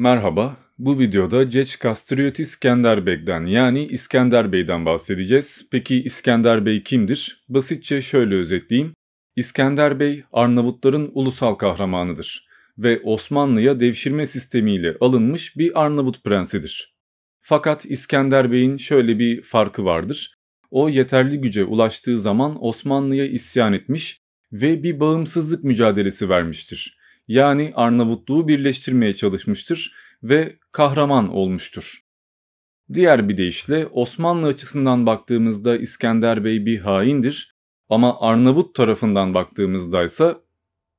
Merhaba, bu videoda Geç Kastriot İskender Bey'den yani İskender Bey'den bahsedeceğiz. Peki İskender Bey kimdir? Basitçe şöyle özetleyeyim. İskender Bey Arnavutların ulusal kahramanıdır ve Osmanlı'ya devşirme sistemiyle alınmış bir Arnavut prensidir. Fakat İskender Bey'in şöyle bir farkı vardır. O yeterli güce ulaştığı zaman Osmanlı'ya isyan etmiş ve bir bağımsızlık mücadelesi vermiştir yani Arnavutluğu birleştirmeye çalışmıştır ve kahraman olmuştur. Diğer bir deyişle Osmanlı açısından baktığımızda İskender Bey bir haindir ama Arnavut tarafından baktığımızda ise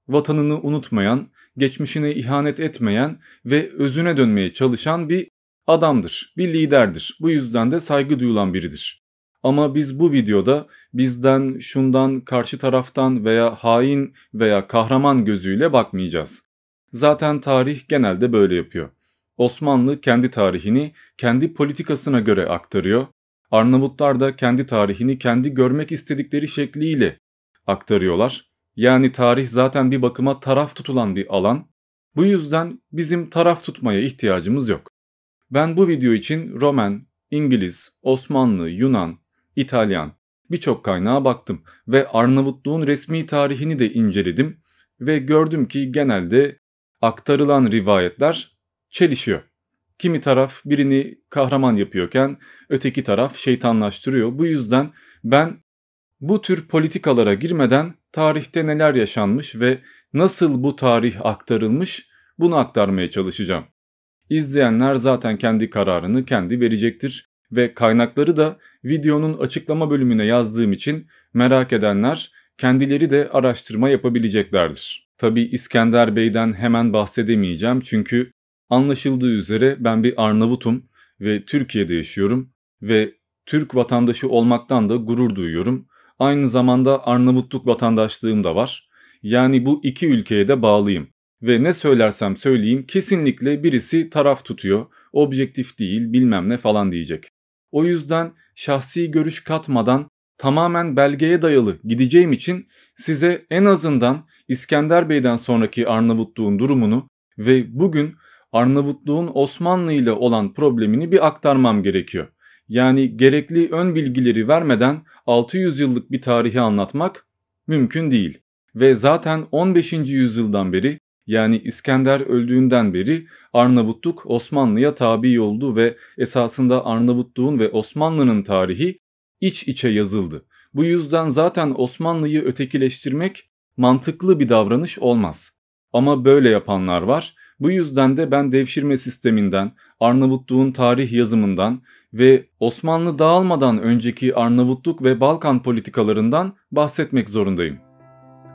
vatanını unutmayan, geçmişine ihanet etmeyen ve özüne dönmeye çalışan bir adamdır, bir liderdir. Bu yüzden de saygı duyulan biridir. Ama biz bu videoda bizden, şundan, karşı taraftan veya hain veya kahraman gözüyle bakmayacağız. Zaten tarih genelde böyle yapıyor. Osmanlı kendi tarihini kendi politikasına göre aktarıyor. Arnavutlar da kendi tarihini kendi görmek istedikleri şekliyle aktarıyorlar. Yani tarih zaten bir bakıma taraf tutulan bir alan. Bu yüzden bizim taraf tutmaya ihtiyacımız yok. Ben bu video için Roman, İngiliz, Osmanlı, Yunan, İtalyan. Birçok kaynağa baktım ve Arnavutluğun resmi tarihini de inceledim ve gördüm ki genelde aktarılan rivayetler çelişiyor. Kimi taraf birini kahraman yapıyorken öteki taraf şeytanlaştırıyor. Bu yüzden ben bu tür politikalara girmeden tarihte neler yaşanmış ve nasıl bu tarih aktarılmış bunu aktarmaya çalışacağım. İzleyenler zaten kendi kararını kendi verecektir ve kaynakları da videonun açıklama bölümüne yazdığım için merak edenler kendileri de araştırma yapabileceklerdir. Tabi İskender Bey'den hemen bahsedemeyeceğim çünkü anlaşıldığı üzere ben bir Arnavutum ve Türkiye'de yaşıyorum ve Türk vatandaşı olmaktan da gurur duyuyorum. Aynı zamanda Arnavutluk vatandaşlığım da var. Yani bu iki ülkeye de bağlıyım. Ve ne söylersem söyleyeyim kesinlikle birisi taraf tutuyor, objektif değil bilmem ne falan diyecek. O yüzden şahsi görüş katmadan tamamen belgeye dayalı gideceğim için size en azından İskender Bey'den sonraki Arnavutluğun durumunu ve bugün Arnavutluğun Osmanlı ile olan problemini bir aktarmam gerekiyor. Yani gerekli ön bilgileri vermeden 600 yıllık bir tarihi anlatmak mümkün değil. Ve zaten 15. yüzyıldan beri yani İskender öldüğünden beri Arnavutluk Osmanlı'ya tabi oldu ve esasında Arnavutluğun ve Osmanlı'nın tarihi iç içe yazıldı. Bu yüzden zaten Osmanlı'yı ötekileştirmek mantıklı bir davranış olmaz. Ama böyle yapanlar var. Bu yüzden de ben devşirme sisteminden, Arnavutluğun tarih yazımından ve Osmanlı dağılmadan önceki Arnavutluk ve Balkan politikalarından bahsetmek zorundayım.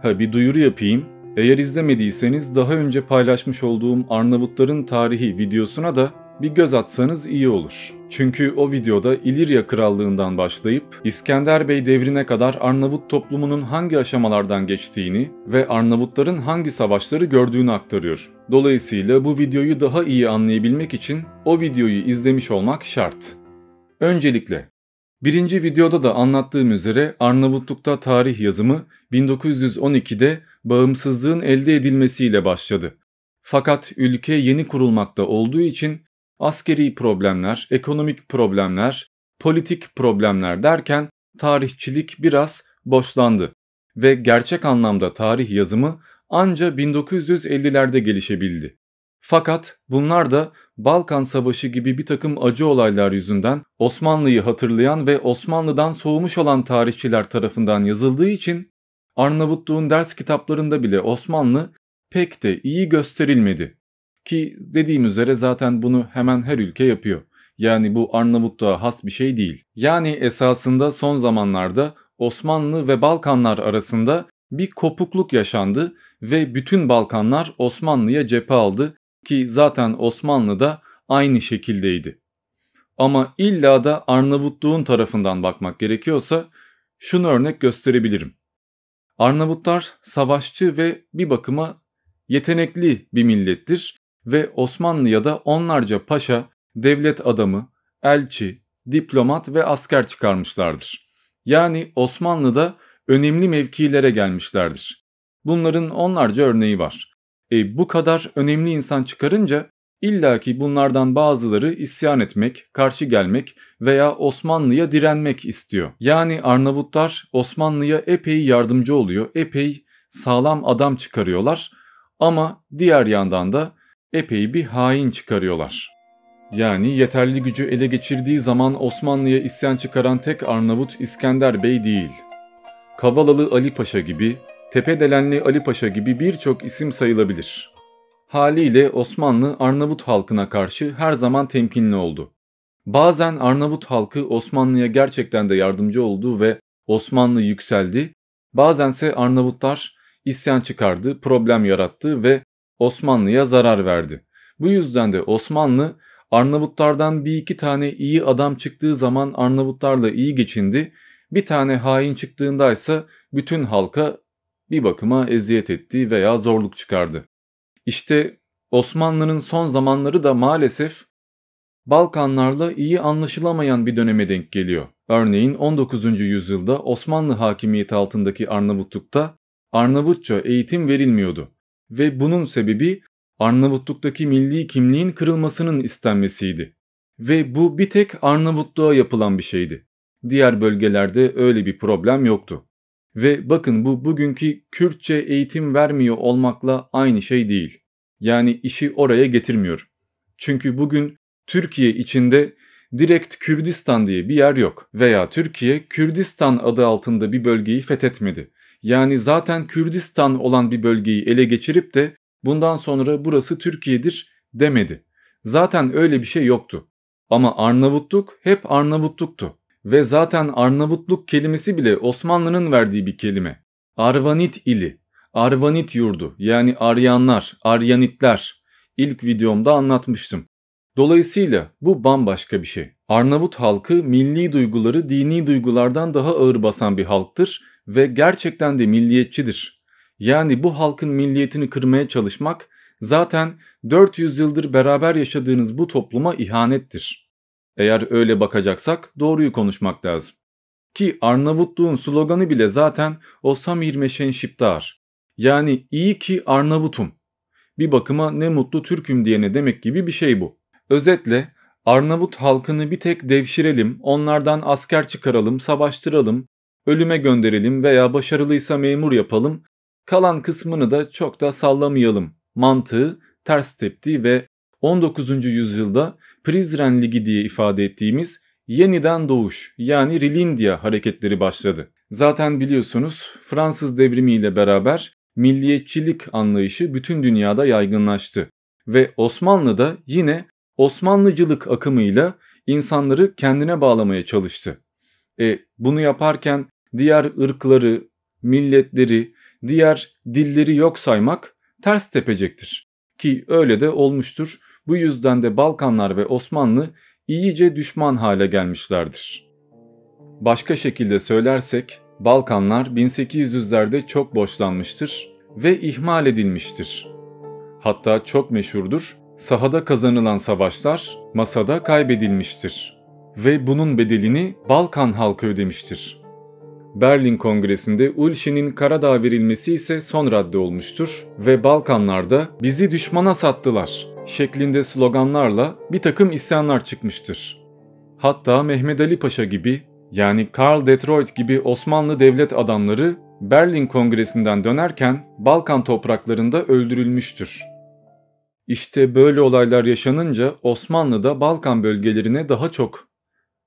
Ha bir duyuru yapayım. Eğer izlemediyseniz daha önce paylaşmış olduğum Arnavutların tarihi videosuna da bir göz atsanız iyi olur. Çünkü o videoda İlirya Krallığından başlayıp İskender Bey devrine kadar Arnavut toplumunun hangi aşamalardan geçtiğini ve Arnavutların hangi savaşları gördüğünü aktarıyor. Dolayısıyla bu videoyu daha iyi anlayabilmek için o videoyu izlemiş olmak şart. Öncelikle Birinci videoda da anlattığım üzere Arnavutluk'ta tarih yazımı 1912'de bağımsızlığın elde edilmesiyle başladı. Fakat ülke yeni kurulmakta olduğu için askeri problemler, ekonomik problemler, politik problemler derken tarihçilik biraz boşlandı ve gerçek anlamda tarih yazımı anca 1950'lerde gelişebildi. Fakat bunlar da Balkan Savaşı gibi bir takım acı olaylar yüzünden Osmanlı'yı hatırlayan ve Osmanlı'dan soğumuş olan tarihçiler tarafından yazıldığı için Arnavutluğun ders kitaplarında bile Osmanlı pek de iyi gösterilmedi. Ki dediğim üzere zaten bunu hemen her ülke yapıyor. Yani bu Arnavutluğa has bir şey değil. Yani esasında son zamanlarda Osmanlı ve Balkanlar arasında bir kopukluk yaşandı ve bütün Balkanlar Osmanlı'ya cephe aldı ki zaten da aynı şekildeydi. Ama illa da Arnavutluğun tarafından bakmak gerekiyorsa şunu örnek gösterebilirim. Arnavutlar savaşçı ve bir bakıma yetenekli bir millettir ve Osmanlı'ya da onlarca paşa, devlet adamı, elçi, diplomat ve asker çıkarmışlardır. Yani Osmanlı'da önemli mevkilere gelmişlerdir. Bunların onlarca örneği var. E, bu kadar önemli insan çıkarınca illa ki bunlardan bazıları isyan etmek, karşı gelmek veya Osmanlı'ya direnmek istiyor. Yani Arnavutlar Osmanlı'ya epey yardımcı oluyor, epey sağlam adam çıkarıyorlar ama diğer yandan da epey bir hain çıkarıyorlar. Yani yeterli gücü ele geçirdiği zaman Osmanlı'ya isyan çıkaran tek Arnavut İskender Bey değil. Kavalalı Ali Paşa gibi, Tepedelenli Ali Paşa gibi birçok isim sayılabilir. Haliyle Osmanlı Arnavut halkına karşı her zaman temkinli oldu. Bazen Arnavut halkı Osmanlı'ya gerçekten de yardımcı oldu ve Osmanlı yükseldi. Bazense Arnavutlar isyan çıkardı, problem yarattı ve Osmanlı'ya zarar verdi. Bu yüzden de Osmanlı Arnavutlardan bir iki tane iyi adam çıktığı zaman Arnavutlarla iyi geçindi. Bir tane hain çıktığında ise bütün halka bir bakıma eziyet etti veya zorluk çıkardı. İşte Osmanlı'nın son zamanları da maalesef Balkanlarla iyi anlaşılamayan bir döneme denk geliyor. Örneğin 19. yüzyılda Osmanlı hakimiyeti altındaki Arnavutluk'ta Arnavutça eğitim verilmiyordu ve bunun sebebi Arnavutluktaki milli kimliğin kırılmasının istenmesiydi. Ve bu bir tek Arnavutluğa yapılan bir şeydi. Diğer bölgelerde öyle bir problem yoktu. Ve bakın bu bugünkü Kürtçe eğitim vermiyor olmakla aynı şey değil. Yani işi oraya getirmiyor. Çünkü bugün Türkiye içinde direkt Kürdistan diye bir yer yok veya Türkiye Kürdistan adı altında bir bölgeyi fethetmedi. Yani zaten Kürdistan olan bir bölgeyi ele geçirip de bundan sonra burası Türkiye'dir demedi. Zaten öyle bir şey yoktu. Ama Arnavutluk hep Arnavutluktu ve zaten Arnavutluk kelimesi bile Osmanlı'nın verdiği bir kelime. Arvanit ili, Arvanit yurdu yani Aryanlar, Aryanitler ilk videomda anlatmıştım. Dolayısıyla bu bambaşka bir şey. Arnavut halkı milli duyguları dini duygulardan daha ağır basan bir halktır ve gerçekten de milliyetçidir. Yani bu halkın milliyetini kırmaya çalışmak zaten 400 yıldır beraber yaşadığınız bu topluma ihanettir. Eğer öyle bakacaksak doğruyu konuşmak lazım. Ki Arnavutluğun sloganı bile zaten Osam Hirmeşen Şiptar. Yani iyi ki Arnavutum. Bir bakıma ne mutlu Türk'üm diyene demek gibi bir şey bu. Özetle Arnavut halkını bir tek devşirelim, onlardan asker çıkaralım, savaştıralım, ölüme gönderelim veya başarılıysa memur yapalım, kalan kısmını da çok da sallamayalım mantığı ters tepti ve 19. yüzyılda Prizren Ligi diye ifade ettiğimiz yeniden doğuş yani Rilindia hareketleri başladı. Zaten biliyorsunuz Fransız devrimi ile beraber milliyetçilik anlayışı bütün dünyada yaygınlaştı ve Osmanlı'da yine Osmanlıcılık akımıyla insanları kendine bağlamaya çalıştı. E bunu yaparken diğer ırkları, milletleri, diğer dilleri yok saymak ters tepecektir ki öyle de olmuştur bu yüzden de Balkanlar ve Osmanlı iyice düşman hale gelmişlerdir. Başka şekilde söylersek Balkanlar 1800'lerde çok boşlanmıştır ve ihmal edilmiştir. Hatta çok meşhurdur, sahada kazanılan savaşlar masada kaybedilmiştir ve bunun bedelini Balkan halkı ödemiştir. Berlin Kongresi'nde Ulşin'in Karadağ verilmesi ise son radde olmuştur ve Balkanlarda bizi düşmana sattılar şeklinde sloganlarla bir takım isyanlar çıkmıştır. Hatta Mehmet Ali Paşa gibi yani Karl Detroit gibi Osmanlı devlet adamları Berlin Kongresi'nden dönerken Balkan topraklarında öldürülmüştür. İşte böyle olaylar yaşanınca Osmanlı da Balkan bölgelerine daha çok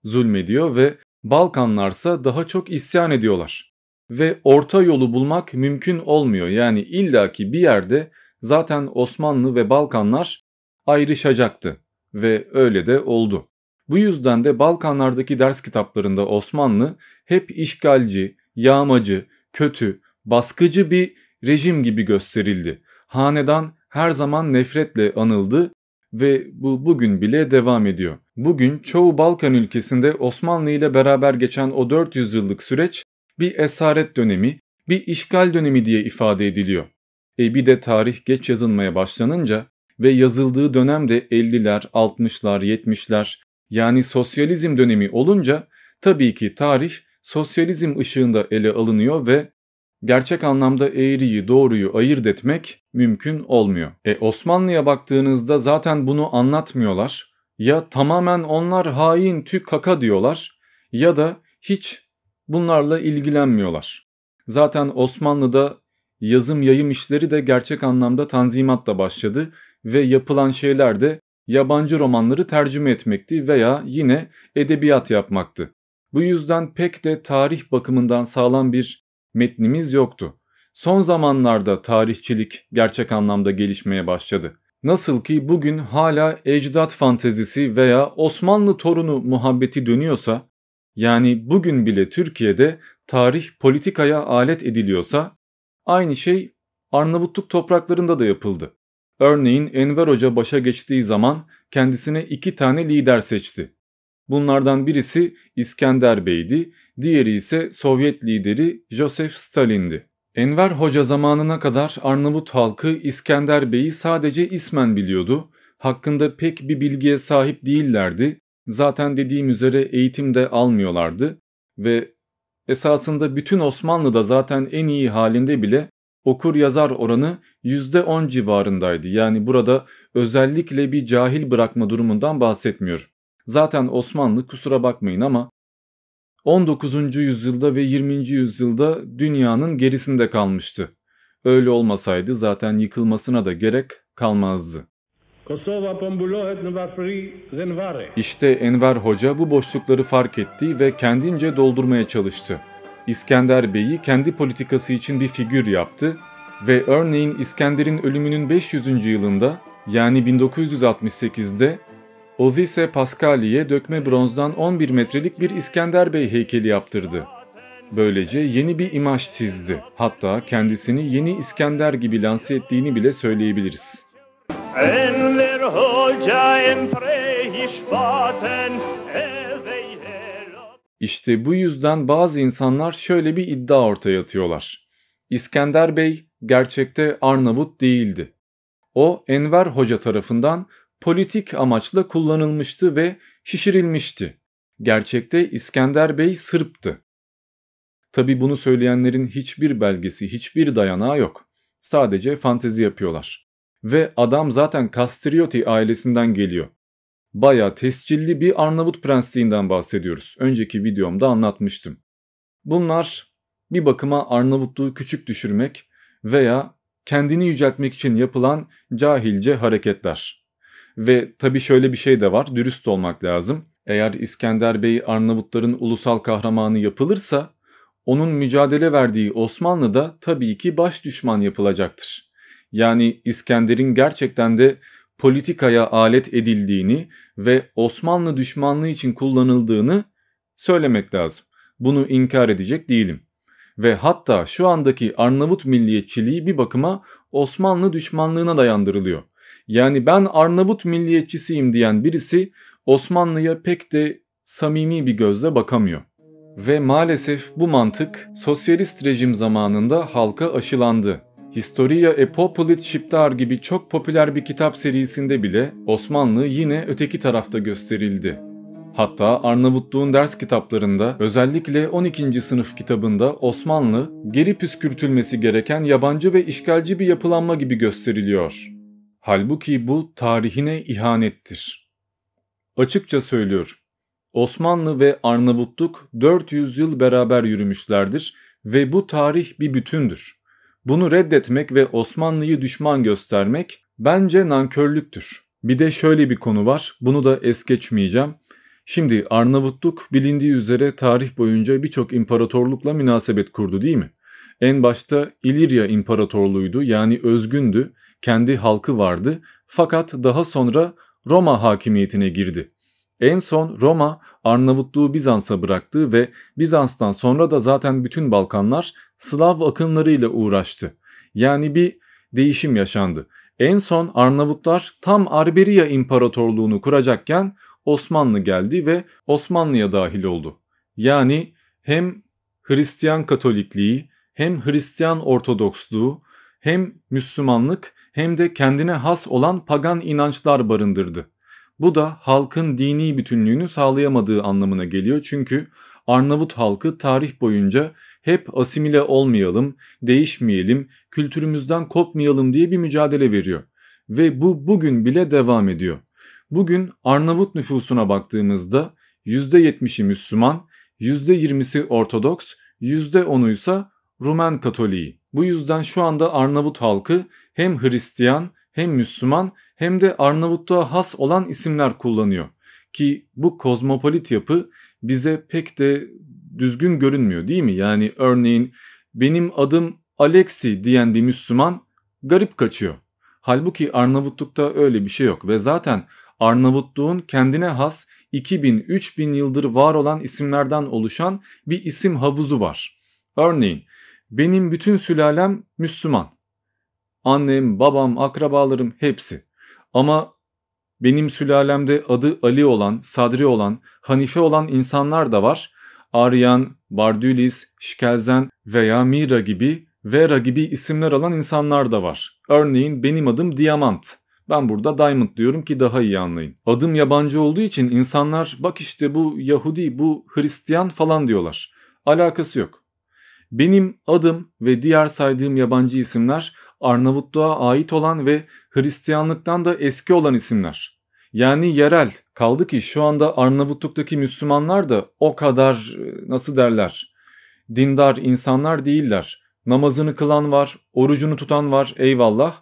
zulmediyor ve Balkanlarsa daha çok isyan ediyorlar. Ve orta yolu bulmak mümkün olmuyor. Yani illaki bir yerde zaten Osmanlı ve Balkanlar ayrışacaktı ve öyle de oldu. Bu yüzden de Balkanlardaki ders kitaplarında Osmanlı hep işgalci, yağmacı, kötü, baskıcı bir rejim gibi gösterildi. Hanedan her zaman nefretle anıldı ve bu bugün bile devam ediyor. Bugün çoğu Balkan ülkesinde Osmanlı ile beraber geçen o 400 yıllık süreç bir esaret dönemi, bir işgal dönemi diye ifade ediliyor. E bir de tarih geç yazılmaya başlanınca ve yazıldığı dönem de 50'ler, 60'lar, 70'ler yani sosyalizm dönemi olunca tabii ki tarih sosyalizm ışığında ele alınıyor ve gerçek anlamda eğriyi doğruyu ayırt etmek mümkün olmuyor. E Osmanlı'ya baktığınızda zaten bunu anlatmıyorlar. Ya tamamen onlar hain tük kaka diyorlar ya da hiç bunlarla ilgilenmiyorlar. Zaten Osmanlı'da yazım yayım işleri de gerçek anlamda tanzimatla başladı ve yapılan şeyler de yabancı romanları tercüme etmekti veya yine edebiyat yapmaktı. Bu yüzden pek de tarih bakımından sağlam bir metnimiz yoktu. Son zamanlarda tarihçilik gerçek anlamda gelişmeye başladı. Nasıl ki bugün hala ecdat fantezisi veya Osmanlı torunu muhabbeti dönüyorsa, yani bugün bile Türkiye'de tarih politikaya alet ediliyorsa, aynı şey Arnavutluk topraklarında da yapıldı. Örneğin Enver Hoca başa geçtiği zaman kendisine iki tane lider seçti. Bunlardan birisi İskender Bey'di, diğeri ise Sovyet lideri Joseph Stalin'di. Enver Hoca zamanına kadar Arnavut halkı İskender Bey'i sadece ismen biliyordu, hakkında pek bir bilgiye sahip değillerdi, zaten dediğim üzere eğitim de almıyorlardı ve esasında bütün Osmanlı'da zaten en iyi halinde bile okur yazar oranı %10 civarındaydı. Yani burada özellikle bir cahil bırakma durumundan bahsetmiyor. Zaten Osmanlı kusura bakmayın ama 19. yüzyılda ve 20. yüzyılda dünyanın gerisinde kalmıştı. Öyle olmasaydı zaten yıkılmasına da gerek kalmazdı. İşte Enver Hoca bu boşlukları fark etti ve kendince doldurmaya çalıştı. İskender Bey'i kendi politikası için bir figür yaptı ve örneğin İskender'in ölümünün 500. yılında yani 1968'de Ovise Pascali'ye dökme bronzdan 11 metrelik bir İskender Bey heykeli yaptırdı. Böylece yeni bir imaj çizdi. Hatta kendisini yeni İskender gibi lanse ettiğini bile söyleyebiliriz. Enver Hoca Emre işbaten işte bu yüzden bazı insanlar şöyle bir iddia ortaya atıyorlar. İskender Bey gerçekte Arnavut değildi. O Enver Hoca tarafından politik amaçla kullanılmıştı ve şişirilmişti. Gerçekte İskender Bey Sırp'tı. Tabi bunu söyleyenlerin hiçbir belgesi, hiçbir dayanağı yok. Sadece fantezi yapıyorlar. Ve adam zaten Castrioti ailesinden geliyor baya tescilli bir Arnavut prensliğinden bahsediyoruz. Önceki videomda anlatmıştım. Bunlar bir bakıma Arnavutluğu küçük düşürmek veya kendini yüceltmek için yapılan cahilce hareketler. Ve tabi şöyle bir şey de var dürüst olmak lazım. Eğer İskender Bey Arnavutların ulusal kahramanı yapılırsa onun mücadele verdiği Osmanlı'da tabii ki baş düşman yapılacaktır. Yani İskender'in gerçekten de politikaya alet edildiğini ve Osmanlı düşmanlığı için kullanıldığını söylemek lazım. Bunu inkar edecek değilim. Ve hatta şu andaki Arnavut milliyetçiliği bir bakıma Osmanlı düşmanlığına dayandırılıyor. Yani ben Arnavut milliyetçisiyim diyen birisi Osmanlı'ya pek de samimi bir gözle bakamıyor. Ve maalesef bu mantık sosyalist rejim zamanında halka aşılandı. Historia e Populit Shiptar gibi çok popüler bir kitap serisinde bile Osmanlı yine öteki tarafta gösterildi. Hatta Arnavutluğun ders kitaplarında özellikle 12. sınıf kitabında Osmanlı geri püskürtülmesi gereken yabancı ve işgalci bir yapılanma gibi gösteriliyor. Halbuki bu tarihine ihanettir. Açıkça söylüyor: Osmanlı ve Arnavutluk 400 yıl beraber yürümüşlerdir ve bu tarih bir bütündür. Bunu reddetmek ve Osmanlı'yı düşman göstermek bence nankörlüktür. Bir de şöyle bir konu var. Bunu da es geçmeyeceğim. Şimdi Arnavutluk bilindiği üzere tarih boyunca birçok imparatorlukla münasebet kurdu değil mi? En başta İlirya İmparatorluğuydu yani özgündü, kendi halkı vardı fakat daha sonra Roma hakimiyetine girdi. En son Roma Arnavutluğu Bizans'a bıraktı ve Bizans'tan sonra da zaten bütün Balkanlar Slav akınlarıyla uğraştı. Yani bir değişim yaşandı. En son Arnavutlar tam Arberia İmparatorluğunu kuracakken Osmanlı geldi ve Osmanlı'ya dahil oldu. Yani hem Hristiyan Katolikliği, hem Hristiyan Ortodoksluğu, hem Müslümanlık hem de kendine has olan pagan inançlar barındırdı. Bu da halkın dini bütünlüğünü sağlayamadığı anlamına geliyor çünkü Arnavut halkı tarih boyunca hep asimile olmayalım, değişmeyelim, kültürümüzden kopmayalım diye bir mücadele veriyor. Ve bu bugün bile devam ediyor. Bugün Arnavut nüfusuna baktığımızda %70'i Müslüman, %20'si Ortodoks, %10'u ise Rumen Katoliği. Bu yüzden şu anda Arnavut halkı hem Hristiyan hem Müslüman hem de Arnavutluğa has olan isimler kullanıyor. Ki bu kozmopolit yapı bize pek de düzgün görünmüyor değil mi? Yani örneğin benim adım Alexi diyen bir Müslüman garip kaçıyor. Halbuki Arnavutluk'ta öyle bir şey yok ve zaten Arnavutluğun kendine has 2000-3000 yıldır var olan isimlerden oluşan bir isim havuzu var. Örneğin benim bütün sülalem Müslüman. Annem, babam, akrabalarım hepsi. Ama benim sülalemde adı Ali olan, Sadri olan, Hanife olan insanlar da var Aryan, Bardulis, Şkelzen veya Mira gibi, Vera gibi isimler alan insanlar da var. Örneğin benim adım Diamant. Ben burada Diamond diyorum ki daha iyi anlayın. Adım yabancı olduğu için insanlar bak işte bu Yahudi, bu Hristiyan falan diyorlar. Alakası yok. Benim adım ve diğer saydığım yabancı isimler Arnavutluğa ait olan ve Hristiyanlıktan da eski olan isimler yani yerel kaldı ki şu anda Arnavutluk'taki Müslümanlar da o kadar e, nasıl derler dindar insanlar değiller. Namazını kılan var, orucunu tutan var eyvallah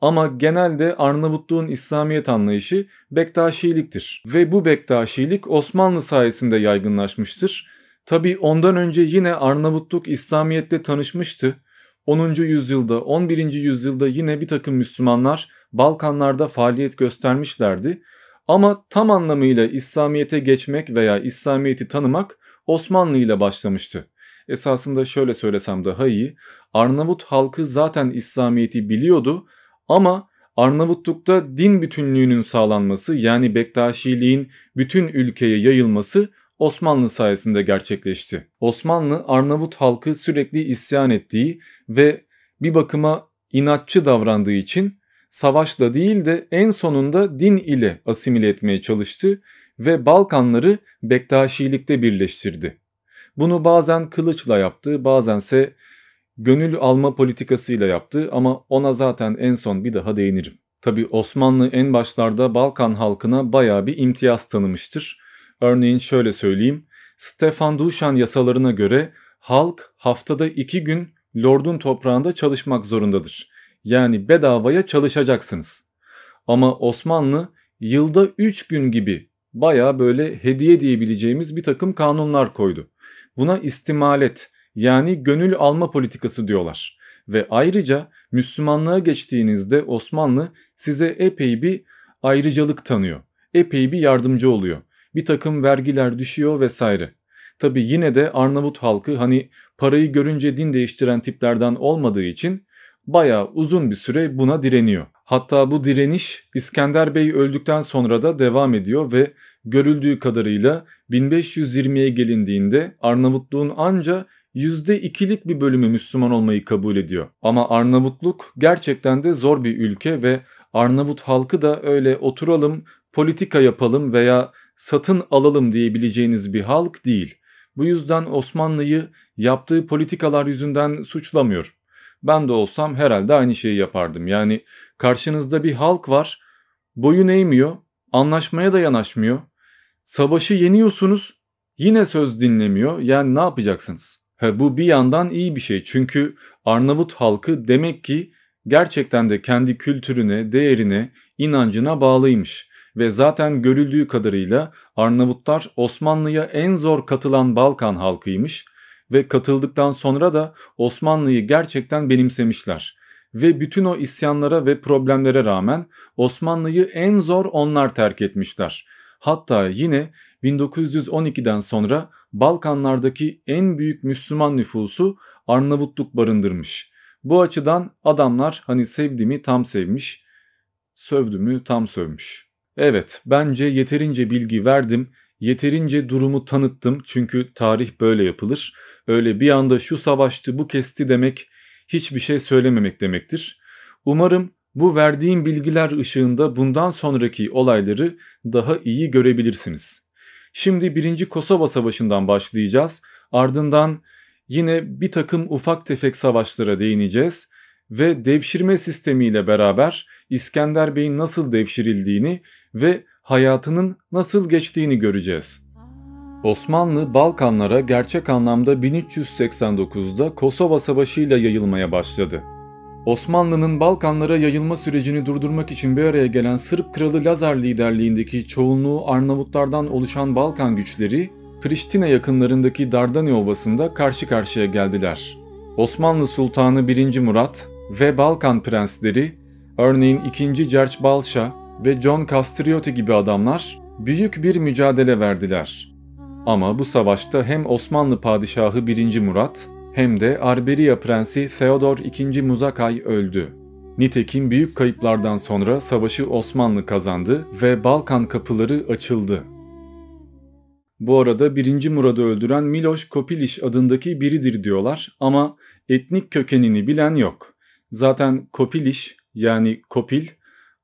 ama genelde Arnavutluğun İslamiyet anlayışı Bektaşiliktir ve bu Bektaşilik Osmanlı sayesinde yaygınlaşmıştır. Tabi ondan önce yine Arnavutluk İslamiyet'le tanışmıştı. 10. yüzyılda 11. yüzyılda yine bir takım Müslümanlar Balkanlarda faaliyet göstermişlerdi ama tam anlamıyla İslamiyet'e geçmek veya İslamiyet'i tanımak Osmanlı ile başlamıştı. Esasında şöyle söylesem daha iyi. Arnavut halkı zaten İslamiyet'i biliyordu ama Arnavutluk'ta din bütünlüğünün sağlanması yani Bektaşiliğin bütün ülkeye yayılması Osmanlı sayesinde gerçekleşti. Osmanlı Arnavut halkı sürekli isyan ettiği ve bir bakıma inatçı davrandığı için savaşla değil de en sonunda din ile asimile etmeye çalıştı ve Balkanları Bektaşilikte birleştirdi. Bunu bazen kılıçla yaptı, bazense gönül alma politikasıyla yaptı ama ona zaten en son bir daha değinirim. Tabi Osmanlı en başlarda Balkan halkına baya bir imtiyaz tanımıştır. Örneğin şöyle söyleyeyim. Stefan Duşan yasalarına göre halk haftada iki gün lordun toprağında çalışmak zorundadır yani bedavaya çalışacaksınız. Ama Osmanlı yılda 3 gün gibi baya böyle hediye diyebileceğimiz bir takım kanunlar koydu. Buna istimalet yani gönül alma politikası diyorlar. Ve ayrıca Müslümanlığa geçtiğinizde Osmanlı size epey bir ayrıcalık tanıyor. Epey bir yardımcı oluyor. Bir takım vergiler düşüyor vesaire. Tabi yine de Arnavut halkı hani parayı görünce din değiştiren tiplerden olmadığı için bayağı uzun bir süre buna direniyor. Hatta bu direniş İskender Bey öldükten sonra da devam ediyor ve görüldüğü kadarıyla 1520'ye gelindiğinde Arnavutluğun anca %2'lik bir bölümü Müslüman olmayı kabul ediyor. Ama Arnavutluk gerçekten de zor bir ülke ve Arnavut halkı da öyle oturalım, politika yapalım veya satın alalım diyebileceğiniz bir halk değil. Bu yüzden Osmanlı'yı yaptığı politikalar yüzünden suçlamıyor. Ben de olsam herhalde aynı şeyi yapardım. Yani karşınızda bir halk var. Boyun eğmiyor. Anlaşmaya da yanaşmıyor. Savaşı yeniyorsunuz. Yine söz dinlemiyor. Yani ne yapacaksınız? Ha, bu bir yandan iyi bir şey. Çünkü Arnavut halkı demek ki gerçekten de kendi kültürüne, değerine, inancına bağlıymış. Ve zaten görüldüğü kadarıyla Arnavutlar Osmanlı'ya en zor katılan Balkan halkıymış ve katıldıktan sonra da Osmanlı'yı gerçekten benimsemişler ve bütün o isyanlara ve problemlere rağmen Osmanlı'yı en zor onlar terk etmişler. Hatta yine 1912'den sonra Balkanlardaki en büyük Müslüman nüfusu Arnavutluk barındırmış. Bu açıdan adamlar hani sevdi tam sevmiş, sövdü tam sövmüş. Evet bence yeterince bilgi verdim. Yeterince durumu tanıttım çünkü tarih böyle yapılır. Öyle bir anda şu savaştı bu kesti demek hiçbir şey söylememek demektir. Umarım bu verdiğim bilgiler ışığında bundan sonraki olayları daha iyi görebilirsiniz. Şimdi 1. Kosova Savaşı'ndan başlayacağız. Ardından yine bir takım ufak tefek savaşlara değineceğiz ve devşirme sistemiyle beraber İskender Bey'in nasıl devşirildiğini ve hayatının nasıl geçtiğini göreceğiz. Osmanlı Balkanlara gerçek anlamda 1389'da Kosova Savaşı ile yayılmaya başladı. Osmanlı'nın Balkanlara yayılma sürecini durdurmak için bir araya gelen Sırp kralı Lazar liderliğindeki çoğunluğu Arnavutlardan oluşan Balkan güçleri Priştine yakınlarındaki Dardani Ovası'nda karşı karşıya geldiler. Osmanlı Sultanı 1. Murat, ve Balkan prensleri, örneğin 2. Cerç Balşa ve John Castrioti gibi adamlar büyük bir mücadele verdiler. Ama bu savaşta hem Osmanlı Padişahı 1. Murat hem de Arberia Prensi Theodor II. Muzakay öldü. Nitekim büyük kayıplardan sonra savaşı Osmanlı kazandı ve Balkan kapıları açıldı. Bu arada 1. Murad'ı öldüren Miloš Kopiliş adındaki biridir diyorlar ama etnik kökenini bilen yok. Zaten kopiliş yani kopil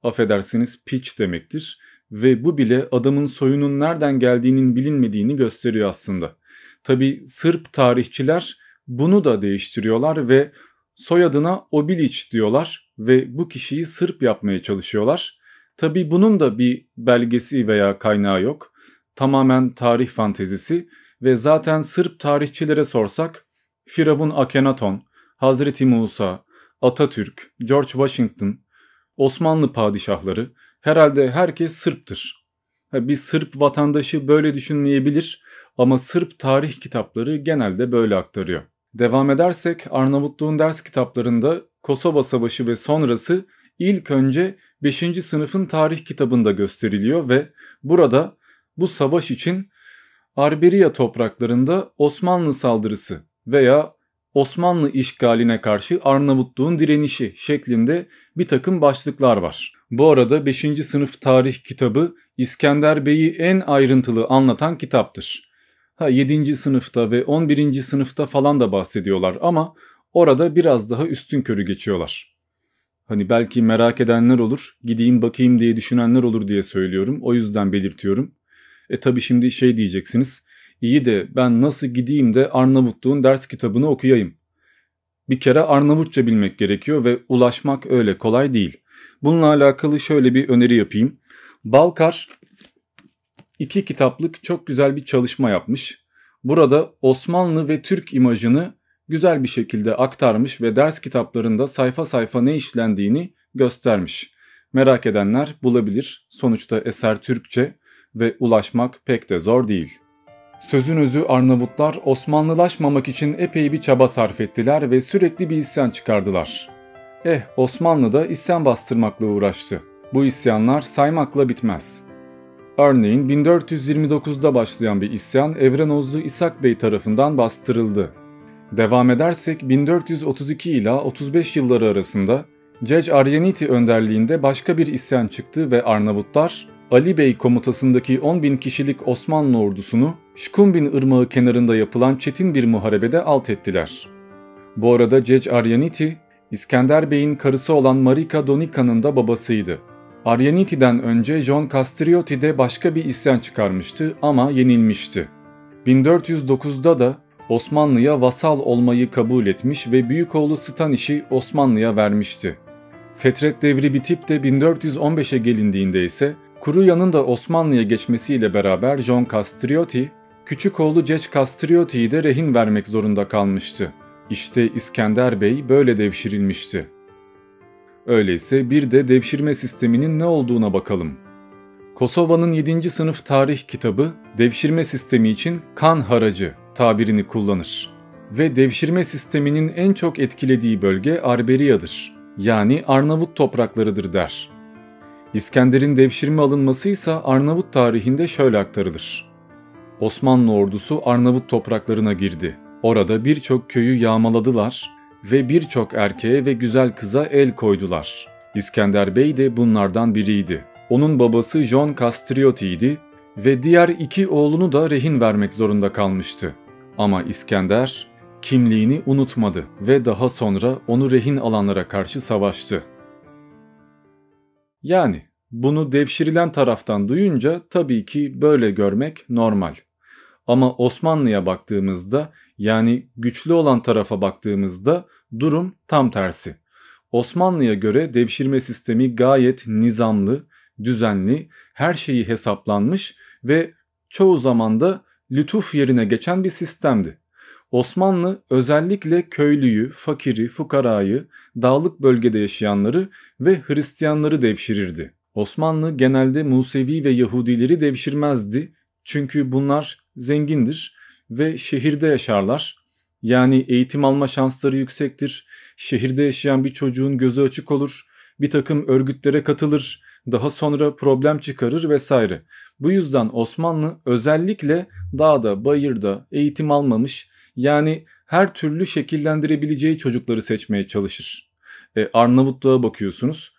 affedersiniz piç demektir ve bu bile adamın soyunun nereden geldiğinin bilinmediğini gösteriyor aslında. Tabi Sırp tarihçiler bunu da değiştiriyorlar ve soyadına Obiliç diyorlar ve bu kişiyi Sırp yapmaya çalışıyorlar. Tabi bunun da bir belgesi veya kaynağı yok. Tamamen tarih fantezisi ve zaten Sırp tarihçilere sorsak Firavun Akenaton, Hazreti Musa, Atatürk, George Washington, Osmanlı padişahları herhalde herkes Sırp'tır. Bir Sırp vatandaşı böyle düşünmeyebilir ama Sırp tarih kitapları genelde böyle aktarıyor. Devam edersek Arnavutluğun ders kitaplarında Kosova Savaşı ve sonrası ilk önce 5. sınıfın tarih kitabında gösteriliyor ve burada bu savaş için Arberia topraklarında Osmanlı saldırısı veya Osmanlı işgaline karşı Arnavutluğun direnişi şeklinde bir takım başlıklar var. Bu arada 5. sınıf tarih kitabı İskender Bey'i en ayrıntılı anlatan kitaptır. Ha 7. sınıfta ve 11. sınıfta falan da bahsediyorlar ama orada biraz daha üstün körü geçiyorlar. Hani belki merak edenler olur, gideyim bakayım diye düşünenler olur diye söylüyorum. O yüzden belirtiyorum. E tabi şimdi şey diyeceksiniz. İyi de ben nasıl gideyim de Arnavutluğun ders kitabını okuyayım? Bir kere Arnavutça bilmek gerekiyor ve ulaşmak öyle kolay değil. Bununla alakalı şöyle bir öneri yapayım. Balkar iki kitaplık çok güzel bir çalışma yapmış. Burada Osmanlı ve Türk imajını güzel bir şekilde aktarmış ve ders kitaplarında sayfa sayfa ne işlendiğini göstermiş. Merak edenler bulabilir. Sonuçta eser Türkçe ve ulaşmak pek de zor değil.'' Sözün özü Arnavutlar Osmanlılaşmamak için epey bir çaba sarf ettiler ve sürekli bir isyan çıkardılar. Eh Osmanlı da isyan bastırmakla uğraştı. Bu isyanlar saymakla bitmez. Örneğin 1429'da başlayan bir isyan Evrenozlu İshak Bey tarafından bastırıldı. Devam edersek 1432 ile 35 yılları arasında Cec Aryeniti önderliğinde başka bir isyan çıktı ve Arnavutlar Ali Bey komutasındaki 10 bin kişilik Osmanlı ordusunu Şkumbin Irmağı kenarında yapılan çetin bir muharebede alt ettiler. Bu arada Cec Aryaniti, İskender Bey'in karısı olan Marika Donika'nın da babasıydı. Aryaniti'den önce John Castrioti de başka bir isyan çıkarmıştı ama yenilmişti. 1409'da da Osmanlı'ya vasal olmayı kabul etmiş ve büyük oğlu Stanish'i Osmanlı'ya vermişti. Fetret devri bitip de 1415'e gelindiğinde ise Kuruya'nın da Osmanlı'ya geçmesiyle beraber John Castriotti, küçük oğlu Cech Castriotti'yi de rehin vermek zorunda kalmıştı. İşte İskender Bey böyle devşirilmişti. Öyleyse bir de devşirme sisteminin ne olduğuna bakalım. Kosova'nın 7. sınıf tarih kitabı devşirme sistemi için kan haracı tabirini kullanır ve devşirme sisteminin en çok etkilediği bölge Arberya'dır. Yani Arnavut topraklarıdır der. İskender'in devşirme alınmasıysa Arnavut tarihinde şöyle aktarılır. Osmanlı ordusu Arnavut topraklarına girdi. Orada birçok köyü yağmaladılar ve birçok erkeğe ve güzel kıza el koydular. İskender Bey de bunlardan biriydi. Onun babası John Castriotiydi ve diğer iki oğlunu da rehin vermek zorunda kalmıştı. Ama İskender kimliğini unutmadı ve daha sonra onu rehin alanlara karşı savaştı. Yani bunu devşirilen taraftan duyunca tabii ki böyle görmek normal. Ama Osmanlı'ya baktığımızda yani güçlü olan tarafa baktığımızda durum tam tersi. Osmanlı'ya göre devşirme sistemi gayet nizamlı, düzenli, her şeyi hesaplanmış ve çoğu zamanda lütuf yerine geçen bir sistemdi. Osmanlı özellikle köylüyü, fakiri, fukarayı, dağlık bölgede yaşayanları ve Hristiyanları devşirirdi. Osmanlı genelde Musevi ve Yahudileri devşirmezdi çünkü bunlar zengindir ve şehirde yaşarlar. Yani eğitim alma şansları yüksektir, şehirde yaşayan bir çocuğun gözü açık olur, bir takım örgütlere katılır, daha sonra problem çıkarır vesaire. Bu yüzden Osmanlı özellikle dağda, bayırda eğitim almamış yani her türlü şekillendirebileceği çocukları seçmeye çalışır. E, Arnavutluğa bakıyorsunuz.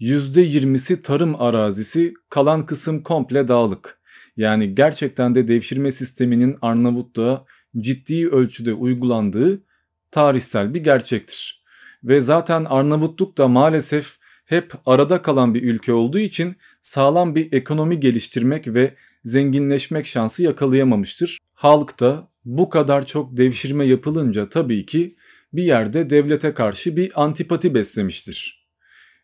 %20'si tarım arazisi, kalan kısım komple dağlık. Yani gerçekten de devşirme sisteminin Arnavutluğa ciddi ölçüde uygulandığı tarihsel bir gerçektir. Ve zaten Arnavutluk da maalesef hep arada kalan bir ülke olduğu için sağlam bir ekonomi geliştirmek ve zenginleşmek şansı yakalayamamıştır. Halk da bu kadar çok devşirme yapılınca tabii ki bir yerde devlete karşı bir antipati beslemiştir.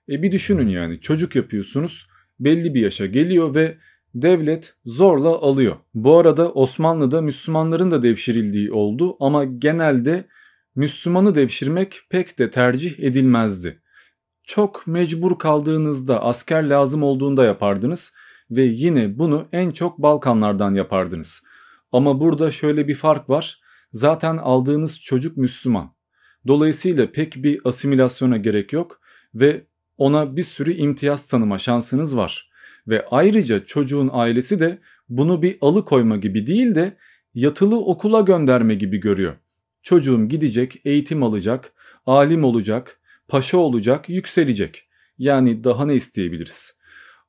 E bir düşünün yani çocuk yapıyorsunuz belli bir yaşa geliyor ve devlet zorla alıyor. Bu arada Osmanlı'da Müslümanların da devşirildiği oldu ama genelde Müslümanı devşirmek pek de tercih edilmezdi. Çok mecbur kaldığınızda asker lazım olduğunda yapardınız ve yine bunu en çok Balkanlardan yapardınız.'' Ama burada şöyle bir fark var. Zaten aldığınız çocuk Müslüman. Dolayısıyla pek bir asimilasyona gerek yok ve ona bir sürü imtiyaz tanıma şansınız var. Ve ayrıca çocuğun ailesi de bunu bir alıkoyma gibi değil de yatılı okula gönderme gibi görüyor. Çocuğum gidecek, eğitim alacak, alim olacak, paşa olacak, yükselecek. Yani daha ne isteyebiliriz?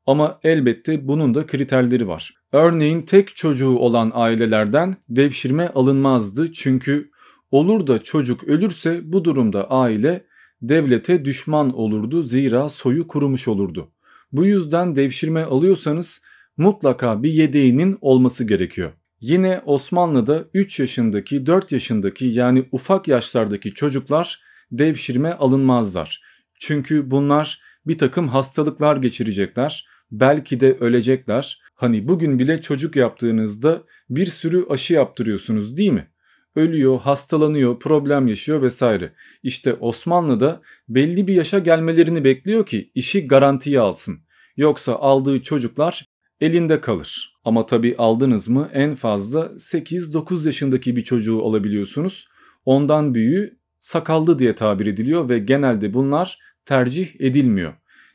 Ama elbette bunun da kriterleri var. Örneğin tek çocuğu olan ailelerden devşirme alınmazdı çünkü olur da çocuk ölürse bu durumda aile devlete düşman olurdu zira soyu kurumuş olurdu. Bu yüzden devşirme alıyorsanız mutlaka bir yedeğinin olması gerekiyor. Yine Osmanlı'da 3 yaşındaki 4 yaşındaki yani ufak yaşlardaki çocuklar devşirme alınmazlar. Çünkü bunlar bir takım hastalıklar geçirecekler belki de ölecekler. Hani bugün bile çocuk yaptığınızda bir sürü aşı yaptırıyorsunuz değil mi? Ölüyor, hastalanıyor, problem yaşıyor vesaire. İşte Osmanlı'da belli bir yaşa gelmelerini bekliyor ki işi garantiye alsın. Yoksa aldığı çocuklar elinde kalır. Ama tabii aldınız mı en fazla 8-9 yaşındaki bir çocuğu alabiliyorsunuz. Ondan büyüğü sakallı diye tabir ediliyor ve genelde bunlar tercih edilmiyor.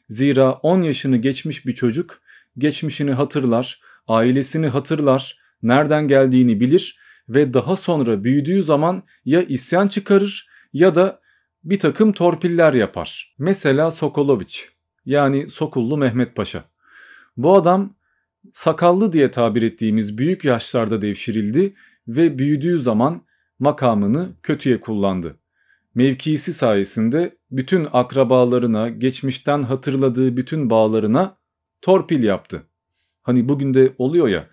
Zira 10 yaşını geçmiş bir çocuk geçmişini hatırlar, ailesini hatırlar, nereden geldiğini bilir ve daha sonra büyüdüğü zaman ya isyan çıkarır ya da bir takım torpiller yapar. Mesela Sokoloviç yani Sokullu Mehmet Paşa. Bu adam sakallı diye tabir ettiğimiz büyük yaşlarda devşirildi ve büyüdüğü zaman makamını kötüye kullandı. Mevkisi sayesinde bütün akrabalarına, geçmişten hatırladığı bütün bağlarına torpil yaptı. Hani bugün de oluyor ya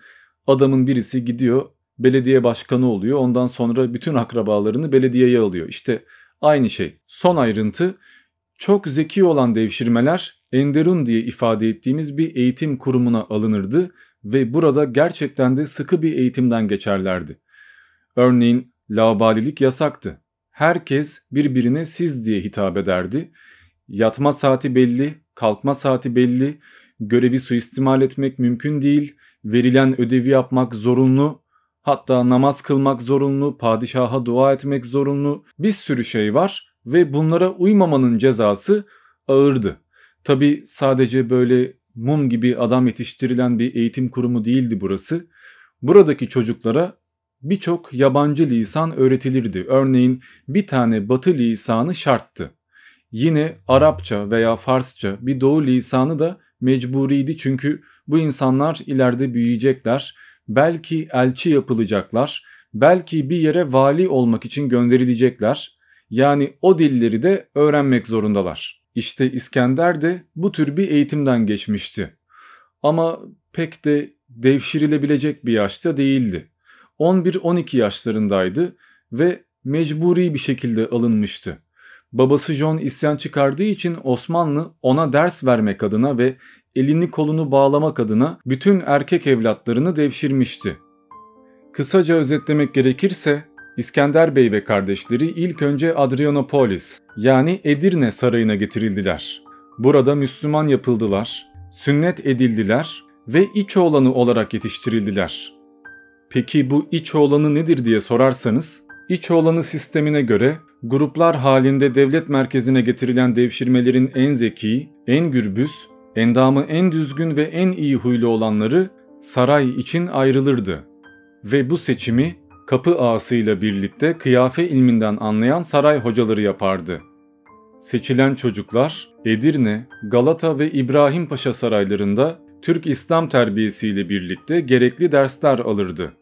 adamın birisi gidiyor belediye başkanı oluyor ondan sonra bütün akrabalarını belediyeye alıyor. İşte aynı şey. Son ayrıntı çok zeki olan devşirmeler Enderun diye ifade ettiğimiz bir eğitim kurumuna alınırdı ve burada gerçekten de sıkı bir eğitimden geçerlerdi. Örneğin laubalilik yasaktı herkes birbirine siz diye hitap ederdi. Yatma saati belli, kalkma saati belli, görevi suistimal etmek mümkün değil, verilen ödevi yapmak zorunlu, hatta namaz kılmak zorunlu, padişaha dua etmek zorunlu, bir sürü şey var ve bunlara uymamanın cezası ağırdı. Tabi sadece böyle mum gibi adam yetiştirilen bir eğitim kurumu değildi burası. Buradaki çocuklara birçok yabancı lisan öğretilirdi. Örneğin bir tane batı lisanı şarttı. Yine Arapça veya Farsça bir doğu lisanı da mecburiydi çünkü bu insanlar ileride büyüyecekler, belki elçi yapılacaklar, belki bir yere vali olmak için gönderilecekler. Yani o dilleri de öğrenmek zorundalar. İşte İskender de bu tür bir eğitimden geçmişti. Ama pek de devşirilebilecek bir yaşta değildi. 11-12 yaşlarındaydı ve mecburi bir şekilde alınmıştı. Babası John isyan çıkardığı için Osmanlı ona ders vermek adına ve elini kolunu bağlamak adına bütün erkek evlatlarını devşirmişti. Kısaca özetlemek gerekirse İskender Bey ve kardeşleri ilk önce Adrianopolis yani Edirne sarayına getirildiler. Burada Müslüman yapıldılar, sünnet edildiler ve iç İçoğlanı olarak yetiştirildiler. Peki bu iç oğlanı nedir diye sorarsanız, iç oğlanı sistemine göre gruplar halinde devlet merkezine getirilen devşirmelerin en zeki, en gürbüz, endamı en düzgün ve en iyi huylu olanları saray için ayrılırdı. Ve bu seçimi kapı ağasıyla birlikte kıyafe ilminden anlayan saray hocaları yapardı. Seçilen çocuklar Edirne, Galata ve İbrahim Paşa saraylarında Türk İslam terbiyesiyle birlikte gerekli dersler alırdı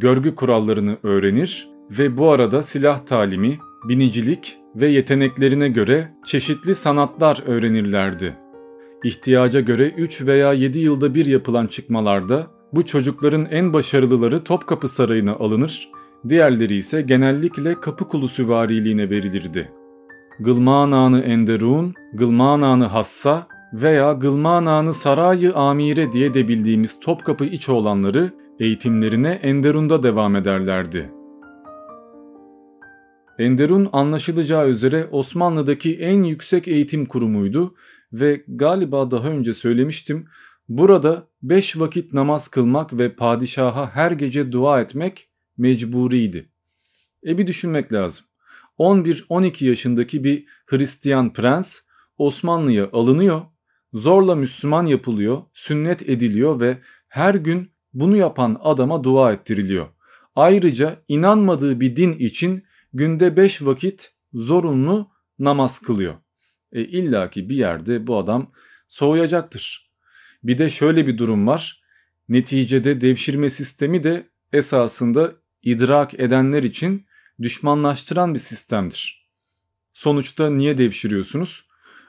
görgü kurallarını öğrenir ve bu arada silah talimi, binicilik ve yeteneklerine göre çeşitli sanatlar öğrenirlerdi. İhtiyaca göre 3 veya 7 yılda bir yapılan çıkmalarda bu çocukların en başarılıları Topkapı Sarayı'na alınır, diğerleri ise genellikle kapı Kapıkulu süvariliğine verilirdi. Gılmananı Enderun, Gılmananı Hassa veya Gılmananı Sarayı Amire diye de bildiğimiz Topkapı İçoğlanları Eğitimlerine Enderun'da devam ederlerdi. Enderun anlaşılacağı üzere Osmanlı'daki en yüksek eğitim kurumuydu ve galiba daha önce söylemiştim burada beş vakit namaz kılmak ve padişaha her gece dua etmek mecburiydi. E bir düşünmek lazım. 11-12 yaşındaki bir Hristiyan prens Osmanlı'ya alınıyor, zorla Müslüman yapılıyor, sünnet ediliyor ve her gün bunu yapan adama dua ettiriliyor. Ayrıca inanmadığı bir din için günde 5 vakit zorunlu namaz kılıyor. E İlla ki bir yerde bu adam soğuyacaktır. Bir de şöyle bir durum var. Neticede devşirme sistemi de esasında idrak edenler için düşmanlaştıran bir sistemdir. Sonuçta niye devşiriyorsunuz?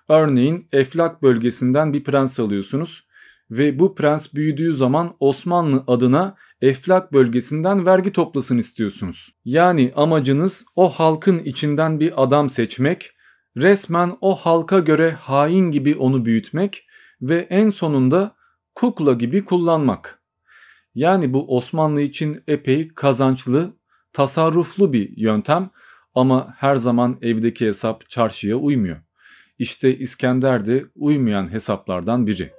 Örneğin Eflak bölgesinden bir prens alıyorsunuz ve bu prens büyüdüğü zaman Osmanlı adına Eflak bölgesinden vergi toplasın istiyorsunuz. Yani amacınız o halkın içinden bir adam seçmek, resmen o halka göre hain gibi onu büyütmek ve en sonunda kukla gibi kullanmak. Yani bu Osmanlı için epey kazançlı, tasarruflu bir yöntem ama her zaman evdeki hesap çarşıya uymuyor. İşte İskender de uymayan hesaplardan biri.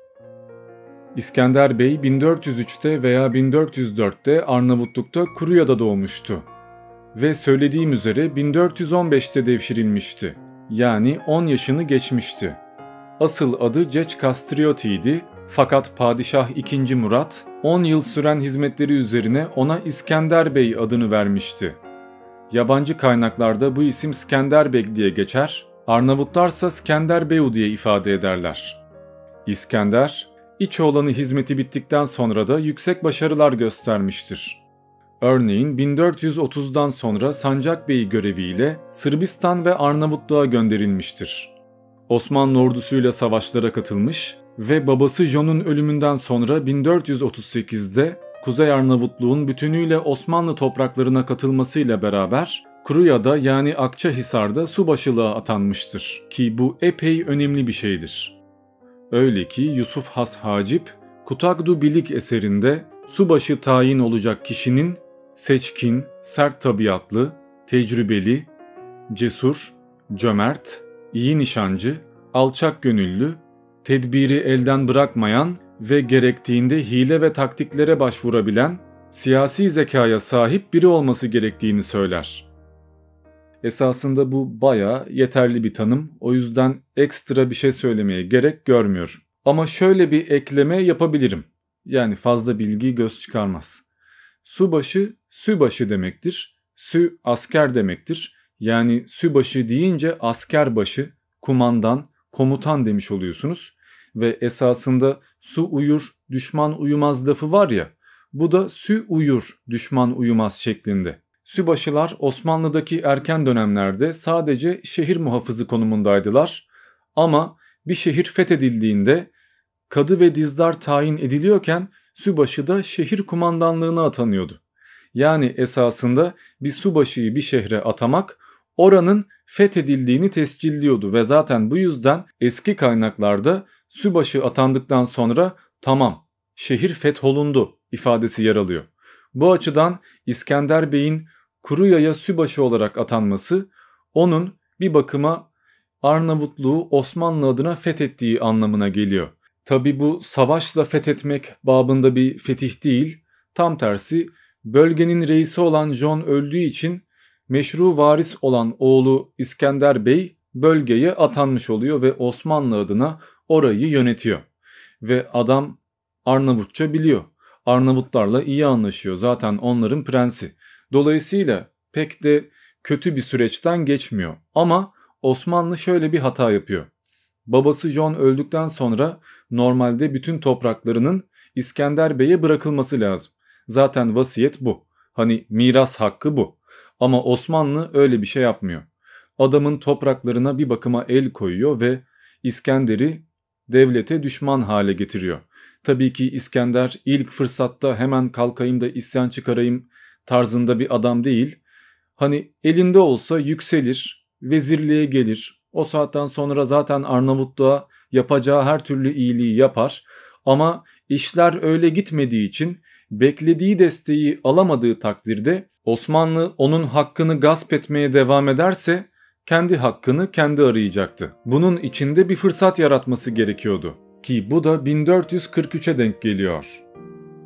İskender Bey 1403'te veya 1404'te Arnavutluk'ta Kuruya'da doğmuştu ve söylediğim üzere 1415'te devşirilmişti. Yani 10 yaşını geçmişti. Asıl adı Ceç Castrioti idi fakat Padişah II. Murat 10 yıl süren hizmetleri üzerine ona İskender Bey adını vermişti. Yabancı kaynaklarda bu isim Skenderbeg diye geçer, Arnavutlarsa Skenderbeu diye ifade ederler. İskender, İç İçoğlan'ı hizmeti bittikten sonra da yüksek başarılar göstermiştir. Örneğin 1430'dan sonra Sancak Bey'i göreviyle Sırbistan ve Arnavutluğa gönderilmiştir. Osmanlı ordusuyla savaşlara katılmış ve babası John'un ölümünden sonra 1438'de Kuzey Arnavutluğun bütünüyle Osmanlı topraklarına katılmasıyla beraber Kruya'da yani Akçahisar'da subaşılığa atanmıştır ki bu epey önemli bir şeydir. Öyle ki Yusuf Has Hacip, Kutakdu Bilik eserinde subaşı tayin olacak kişinin seçkin, sert tabiatlı, tecrübeli, cesur, cömert, iyi nişancı, alçak gönüllü, tedbiri elden bırakmayan ve gerektiğinde hile ve taktiklere başvurabilen, siyasi zekaya sahip biri olması gerektiğini söyler.'' Esasında bu baya yeterli bir tanım. O yüzden ekstra bir şey söylemeye gerek görmüyorum. Ama şöyle bir ekleme yapabilirim. Yani fazla bilgi göz çıkarmaz. Subaşı, sübaşı demektir. Sü asker demektir. Yani sübaşı deyince başı, kumandan, komutan demiş oluyorsunuz. Ve esasında su uyur, düşman uyumaz lafı var ya. Bu da sü uyur, düşman uyumaz şeklinde. Sübaşılar Osmanlı'daki erken dönemlerde sadece şehir muhafızı konumundaydılar ama bir şehir fethedildiğinde kadı ve dizdar tayin ediliyorken sübaşı da şehir kumandanlığına atanıyordu. Yani esasında bir subaşıyı bir şehre atamak oranın fethedildiğini tescilliyordu ve zaten bu yüzden eski kaynaklarda sübaşı atandıktan sonra tamam şehir fetholundu ifadesi yer alıyor. Bu açıdan İskender Bey'in Kuruya'ya Sübaşı olarak atanması onun bir bakıma Arnavutluğu Osmanlı adına fethettiği anlamına geliyor. Tabi bu savaşla fethetmek babında bir fetih değil, tam tersi bölgenin reisi olan John öldüğü için meşru varis olan oğlu İskender Bey bölgeye atanmış oluyor ve Osmanlı adına orayı yönetiyor. Ve adam Arnavutça biliyor. Arnavutlarla iyi anlaşıyor zaten onların prensi. Dolayısıyla pek de kötü bir süreçten geçmiyor ama Osmanlı şöyle bir hata yapıyor. Babası John öldükten sonra normalde bütün topraklarının İskender Bey'e bırakılması lazım. Zaten vasiyet bu. Hani miras hakkı bu. Ama Osmanlı öyle bir şey yapmıyor. Adamın topraklarına bir bakıma el koyuyor ve İskender'i devlete düşman hale getiriyor. Tabii ki İskender ilk fırsatta hemen kalkayım da isyan çıkarayım, tarzında bir adam değil. Hani elinde olsa yükselir, vezirliğe gelir. O saatten sonra zaten Arnavutluğa yapacağı her türlü iyiliği yapar. Ama işler öyle gitmediği için beklediği desteği alamadığı takdirde Osmanlı onun hakkını gasp etmeye devam ederse kendi hakkını kendi arayacaktı. Bunun içinde bir fırsat yaratması gerekiyordu ki bu da 1443'e denk geliyor.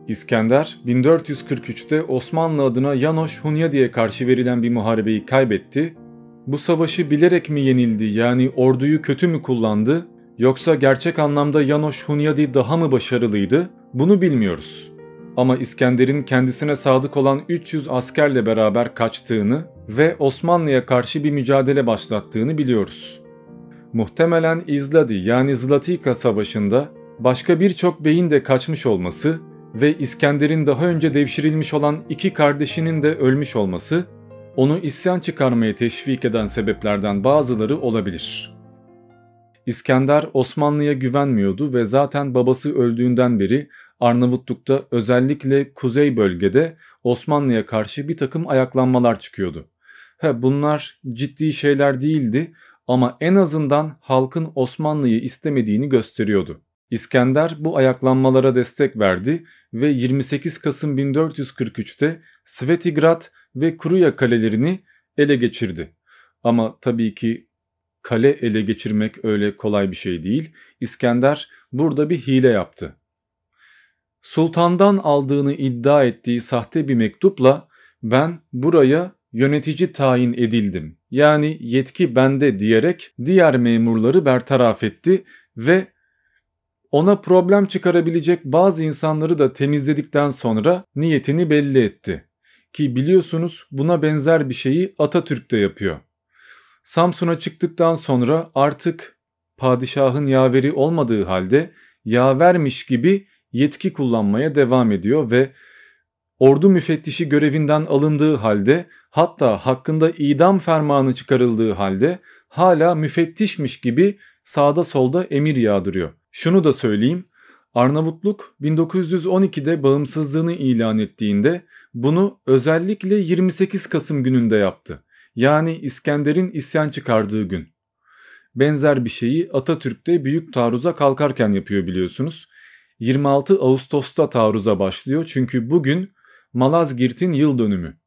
İskender 1443'te Osmanlı adına Yanoş Hunyadi'ye karşı verilen bir muharebeyi kaybetti. Bu savaşı bilerek mi yenildi yani orduyu kötü mü kullandı yoksa gerçek anlamda Yanoş Hunyadi daha mı başarılıydı bunu bilmiyoruz. Ama İskender'in kendisine sadık olan 300 askerle beraber kaçtığını ve Osmanlı'ya karşı bir mücadele başlattığını biliyoruz. Muhtemelen İzladi yani Zlatika Savaşı'nda başka birçok beyin de kaçmış olması ve İskender'in daha önce devşirilmiş olan iki kardeşinin de ölmüş olması, onu isyan çıkarmaya teşvik eden sebeplerden bazıları olabilir. İskender Osmanlı'ya güvenmiyordu ve zaten babası öldüğünden beri Arnavutluk'ta özellikle kuzey bölgede Osmanlı'ya karşı bir takım ayaklanmalar çıkıyordu. He, bunlar ciddi şeyler değildi ama en azından halkın Osmanlı'yı istemediğini gösteriyordu. İskender bu ayaklanmalara destek verdi ve 28 Kasım 1443'te Svetigrad ve Kruya kalelerini ele geçirdi. Ama tabii ki kale ele geçirmek öyle kolay bir şey değil. İskender burada bir hile yaptı. Sultandan aldığını iddia ettiği sahte bir mektupla ben buraya yönetici tayin edildim yani yetki bende diyerek diğer memurları bertaraf etti ve ona problem çıkarabilecek bazı insanları da temizledikten sonra niyetini belli etti. Ki biliyorsunuz buna benzer bir şeyi Atatürk de yapıyor. Samsun'a çıktıktan sonra artık padişahın yaveri olmadığı halde yavermiş gibi yetki kullanmaya devam ediyor ve ordu müfettişi görevinden alındığı halde hatta hakkında idam fermanı çıkarıldığı halde hala müfettişmiş gibi sağda solda emir yağdırıyor. Şunu da söyleyeyim. Arnavutluk 1912'de bağımsızlığını ilan ettiğinde bunu özellikle 28 Kasım gününde yaptı. Yani İskender'in isyan çıkardığı gün. Benzer bir şeyi Atatürk'te büyük taarruza kalkarken yapıyor biliyorsunuz. 26 Ağustos'ta taarruza başlıyor çünkü bugün Malazgirt'in yıl dönümü.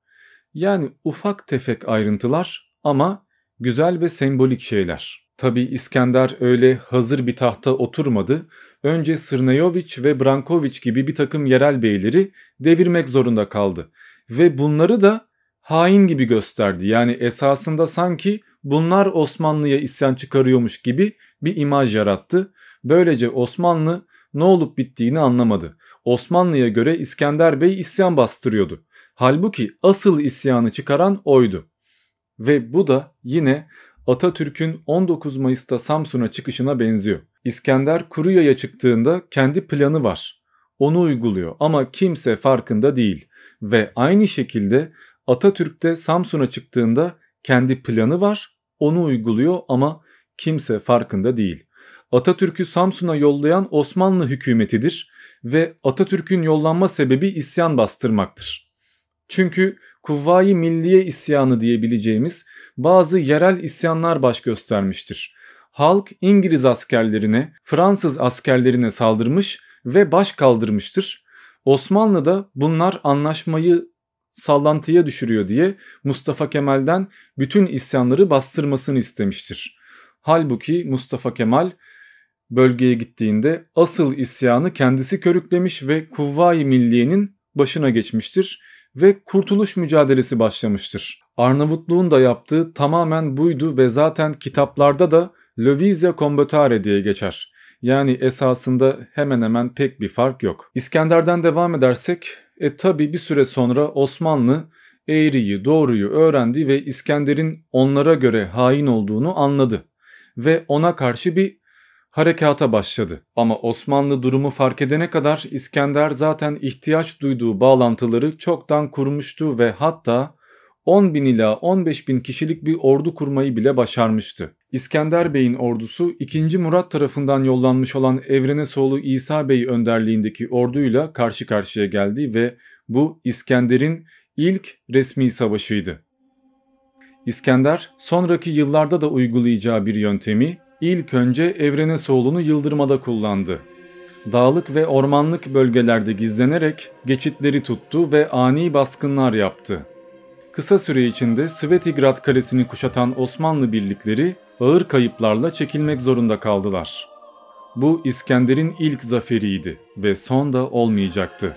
Yani ufak tefek ayrıntılar ama güzel ve sembolik şeyler. Tabi İskender öyle hazır bir tahta oturmadı. Önce Sırneyoviç ve Brankoviç gibi bir takım yerel beyleri devirmek zorunda kaldı. Ve bunları da hain gibi gösterdi. Yani esasında sanki bunlar Osmanlı'ya isyan çıkarıyormuş gibi bir imaj yarattı. Böylece Osmanlı ne olup bittiğini anlamadı. Osmanlı'ya göre İskender Bey isyan bastırıyordu. Halbuki asıl isyanı çıkaran oydu. Ve bu da yine Atatürk'ün 19 Mayıs'ta Samsun'a çıkışına benziyor. İskender Kuruya'ya çıktığında kendi planı var. Onu uyguluyor ama kimse farkında değil. Ve aynı şekilde Atatürk de Samsun'a çıktığında kendi planı var. Onu uyguluyor ama kimse farkında değil. Atatürk'ü Samsun'a yollayan Osmanlı hükümetidir ve Atatürk'ün yollanma sebebi isyan bastırmaktır. Çünkü Kuvvayi Milliye isyanı diyebileceğimiz bazı yerel isyanlar baş göstermiştir. Halk İngiliz askerlerine, Fransız askerlerine saldırmış ve baş kaldırmıştır. Osmanlı'da bunlar anlaşmayı sallantıya düşürüyor diye Mustafa Kemal'den bütün isyanları bastırmasını istemiştir. Halbuki Mustafa Kemal bölgeye gittiğinde asıl isyanı kendisi körüklemiş ve Kuvvayi Milliye'nin başına geçmiştir ve kurtuluş mücadelesi başlamıştır. Arnavutluğun da yaptığı tamamen buydu ve zaten kitaplarda da Lövizya Combatare diye geçer. Yani esasında hemen hemen pek bir fark yok. İskender'den devam edersek e tabi bir süre sonra Osmanlı eğriyi doğruyu öğrendi ve İskender'in onlara göre hain olduğunu anladı ve ona karşı bir harekata başladı. Ama Osmanlı durumu fark edene kadar İskender zaten ihtiyaç duyduğu bağlantıları çoktan kurmuştu ve hatta 10 bin ila 15 bin kişilik bir ordu kurmayı bile başarmıştı. İskender Bey'in ordusu 2. Murat tarafından yollanmış olan Evrenesoğlu İsa Bey önderliğindeki orduyla karşı karşıya geldi ve bu İskender'in ilk resmi savaşıydı. İskender sonraki yıllarda da uygulayacağı bir yöntemi ilk önce evrene soğulunu yıldırmada kullandı. Dağlık ve ormanlık bölgelerde gizlenerek geçitleri tuttu ve ani baskınlar yaptı. Kısa süre içinde Svetigrad Kalesi'ni kuşatan Osmanlı birlikleri ağır kayıplarla çekilmek zorunda kaldılar. Bu İskender'in ilk zaferiydi ve son da olmayacaktı.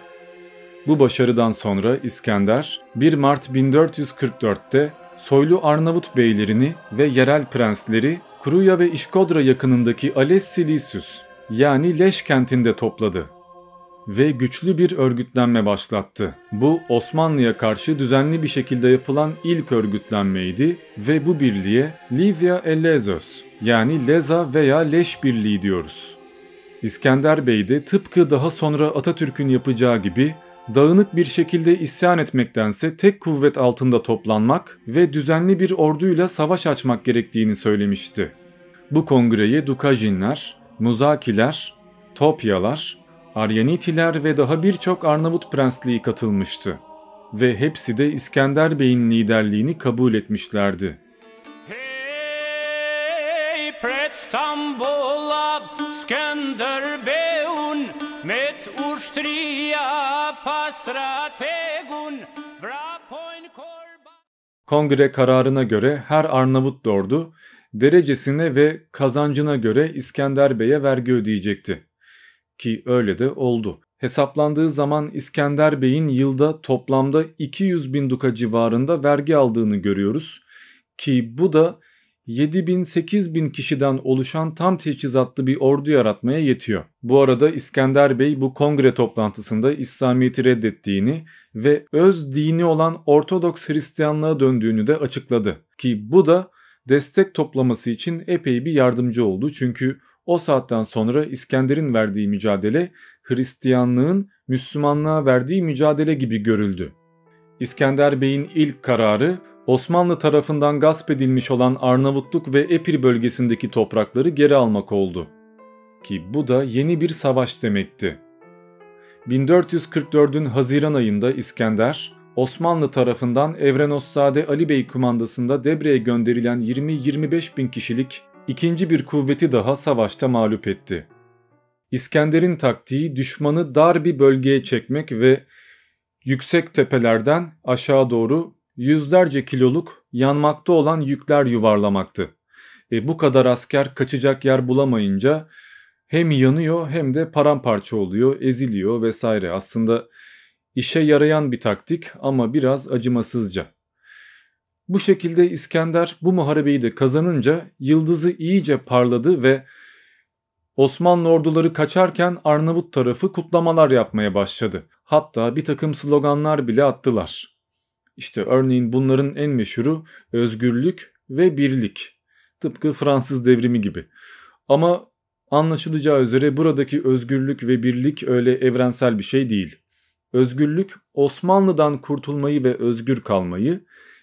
Bu başarıdan sonra İskender 1 Mart 1444'te soylu Arnavut beylerini ve yerel prensleri Kruya ve İşkodra yakınındaki Alessilisius yani Leş kentinde topladı ve güçlü bir örgütlenme başlattı. Bu Osmanlı'ya karşı düzenli bir şekilde yapılan ilk örgütlenmeydi ve bu birliğe Livia Elezös yani Leza veya Leş Birliği diyoruz. İskender Bey de tıpkı daha sonra Atatürk'ün yapacağı gibi dağınık bir şekilde isyan etmektense tek kuvvet altında toplanmak ve düzenli bir orduyla savaş açmak gerektiğini söylemişti. Bu Kongreye Dukajinler, Muzakiler, Topyalar, Aryanitiler ve daha birçok Arnavut prensliği katılmıştı ve hepsi de İskender Bey'in liderliğini kabul etmişlerdi. Hey, Pretstambol, İskender Bey'un, met uçtriya Kongre kararına göre her Arnavut lordu derecesine ve kazancına göre İskender Bey'e vergi ödeyecekti. Ki öyle de oldu. Hesaplandığı zaman İskender Bey'in yılda toplamda 200 bin duka civarında vergi aldığını görüyoruz ki bu da 7000-8000 kişiden oluşan tam teçhizatlı bir ordu yaratmaya yetiyor. Bu arada İskender Bey bu kongre toplantısında İslamiyet'i reddettiğini ve öz dini olan Ortodoks Hristiyanlığa döndüğünü de açıkladı. Ki bu da destek toplaması için epey bir yardımcı oldu çünkü o saatten sonra İskender'in verdiği mücadele Hristiyanlığın Müslümanlığa verdiği mücadele gibi görüldü. İskender Bey'in ilk kararı Osmanlı tarafından gasp edilmiş olan Arnavutluk ve Epir bölgesindeki toprakları geri almak oldu. Ki bu da yeni bir savaş demekti. 1444'ün Haziran ayında İskender, Osmanlı tarafından Evrenossade Ali Bey kumandasında Debre'ye gönderilen 20-25 bin kişilik ikinci bir kuvveti daha savaşta mağlup etti. İskender'in taktiği düşmanı dar bir bölgeye çekmek ve yüksek tepelerden aşağı doğru yüzlerce kiloluk yanmakta olan yükler yuvarlamaktı. E, bu kadar asker kaçacak yer bulamayınca hem yanıyor hem de paramparça oluyor, eziliyor vesaire. Aslında işe yarayan bir taktik ama biraz acımasızca. Bu şekilde İskender bu muharebeyi de kazanınca yıldızı iyice parladı ve Osmanlı orduları kaçarken Arnavut tarafı kutlamalar yapmaya başladı. Hatta bir takım sloganlar bile attılar. İşte örneğin bunların en meşhuru özgürlük ve birlik. Tıpkı Fransız devrimi gibi. Ama anlaşılacağı üzere buradaki özgürlük ve birlik öyle evrensel bir şey değil. Özgürlük Osmanlı'dan kurtulmayı ve özgür kalmayı,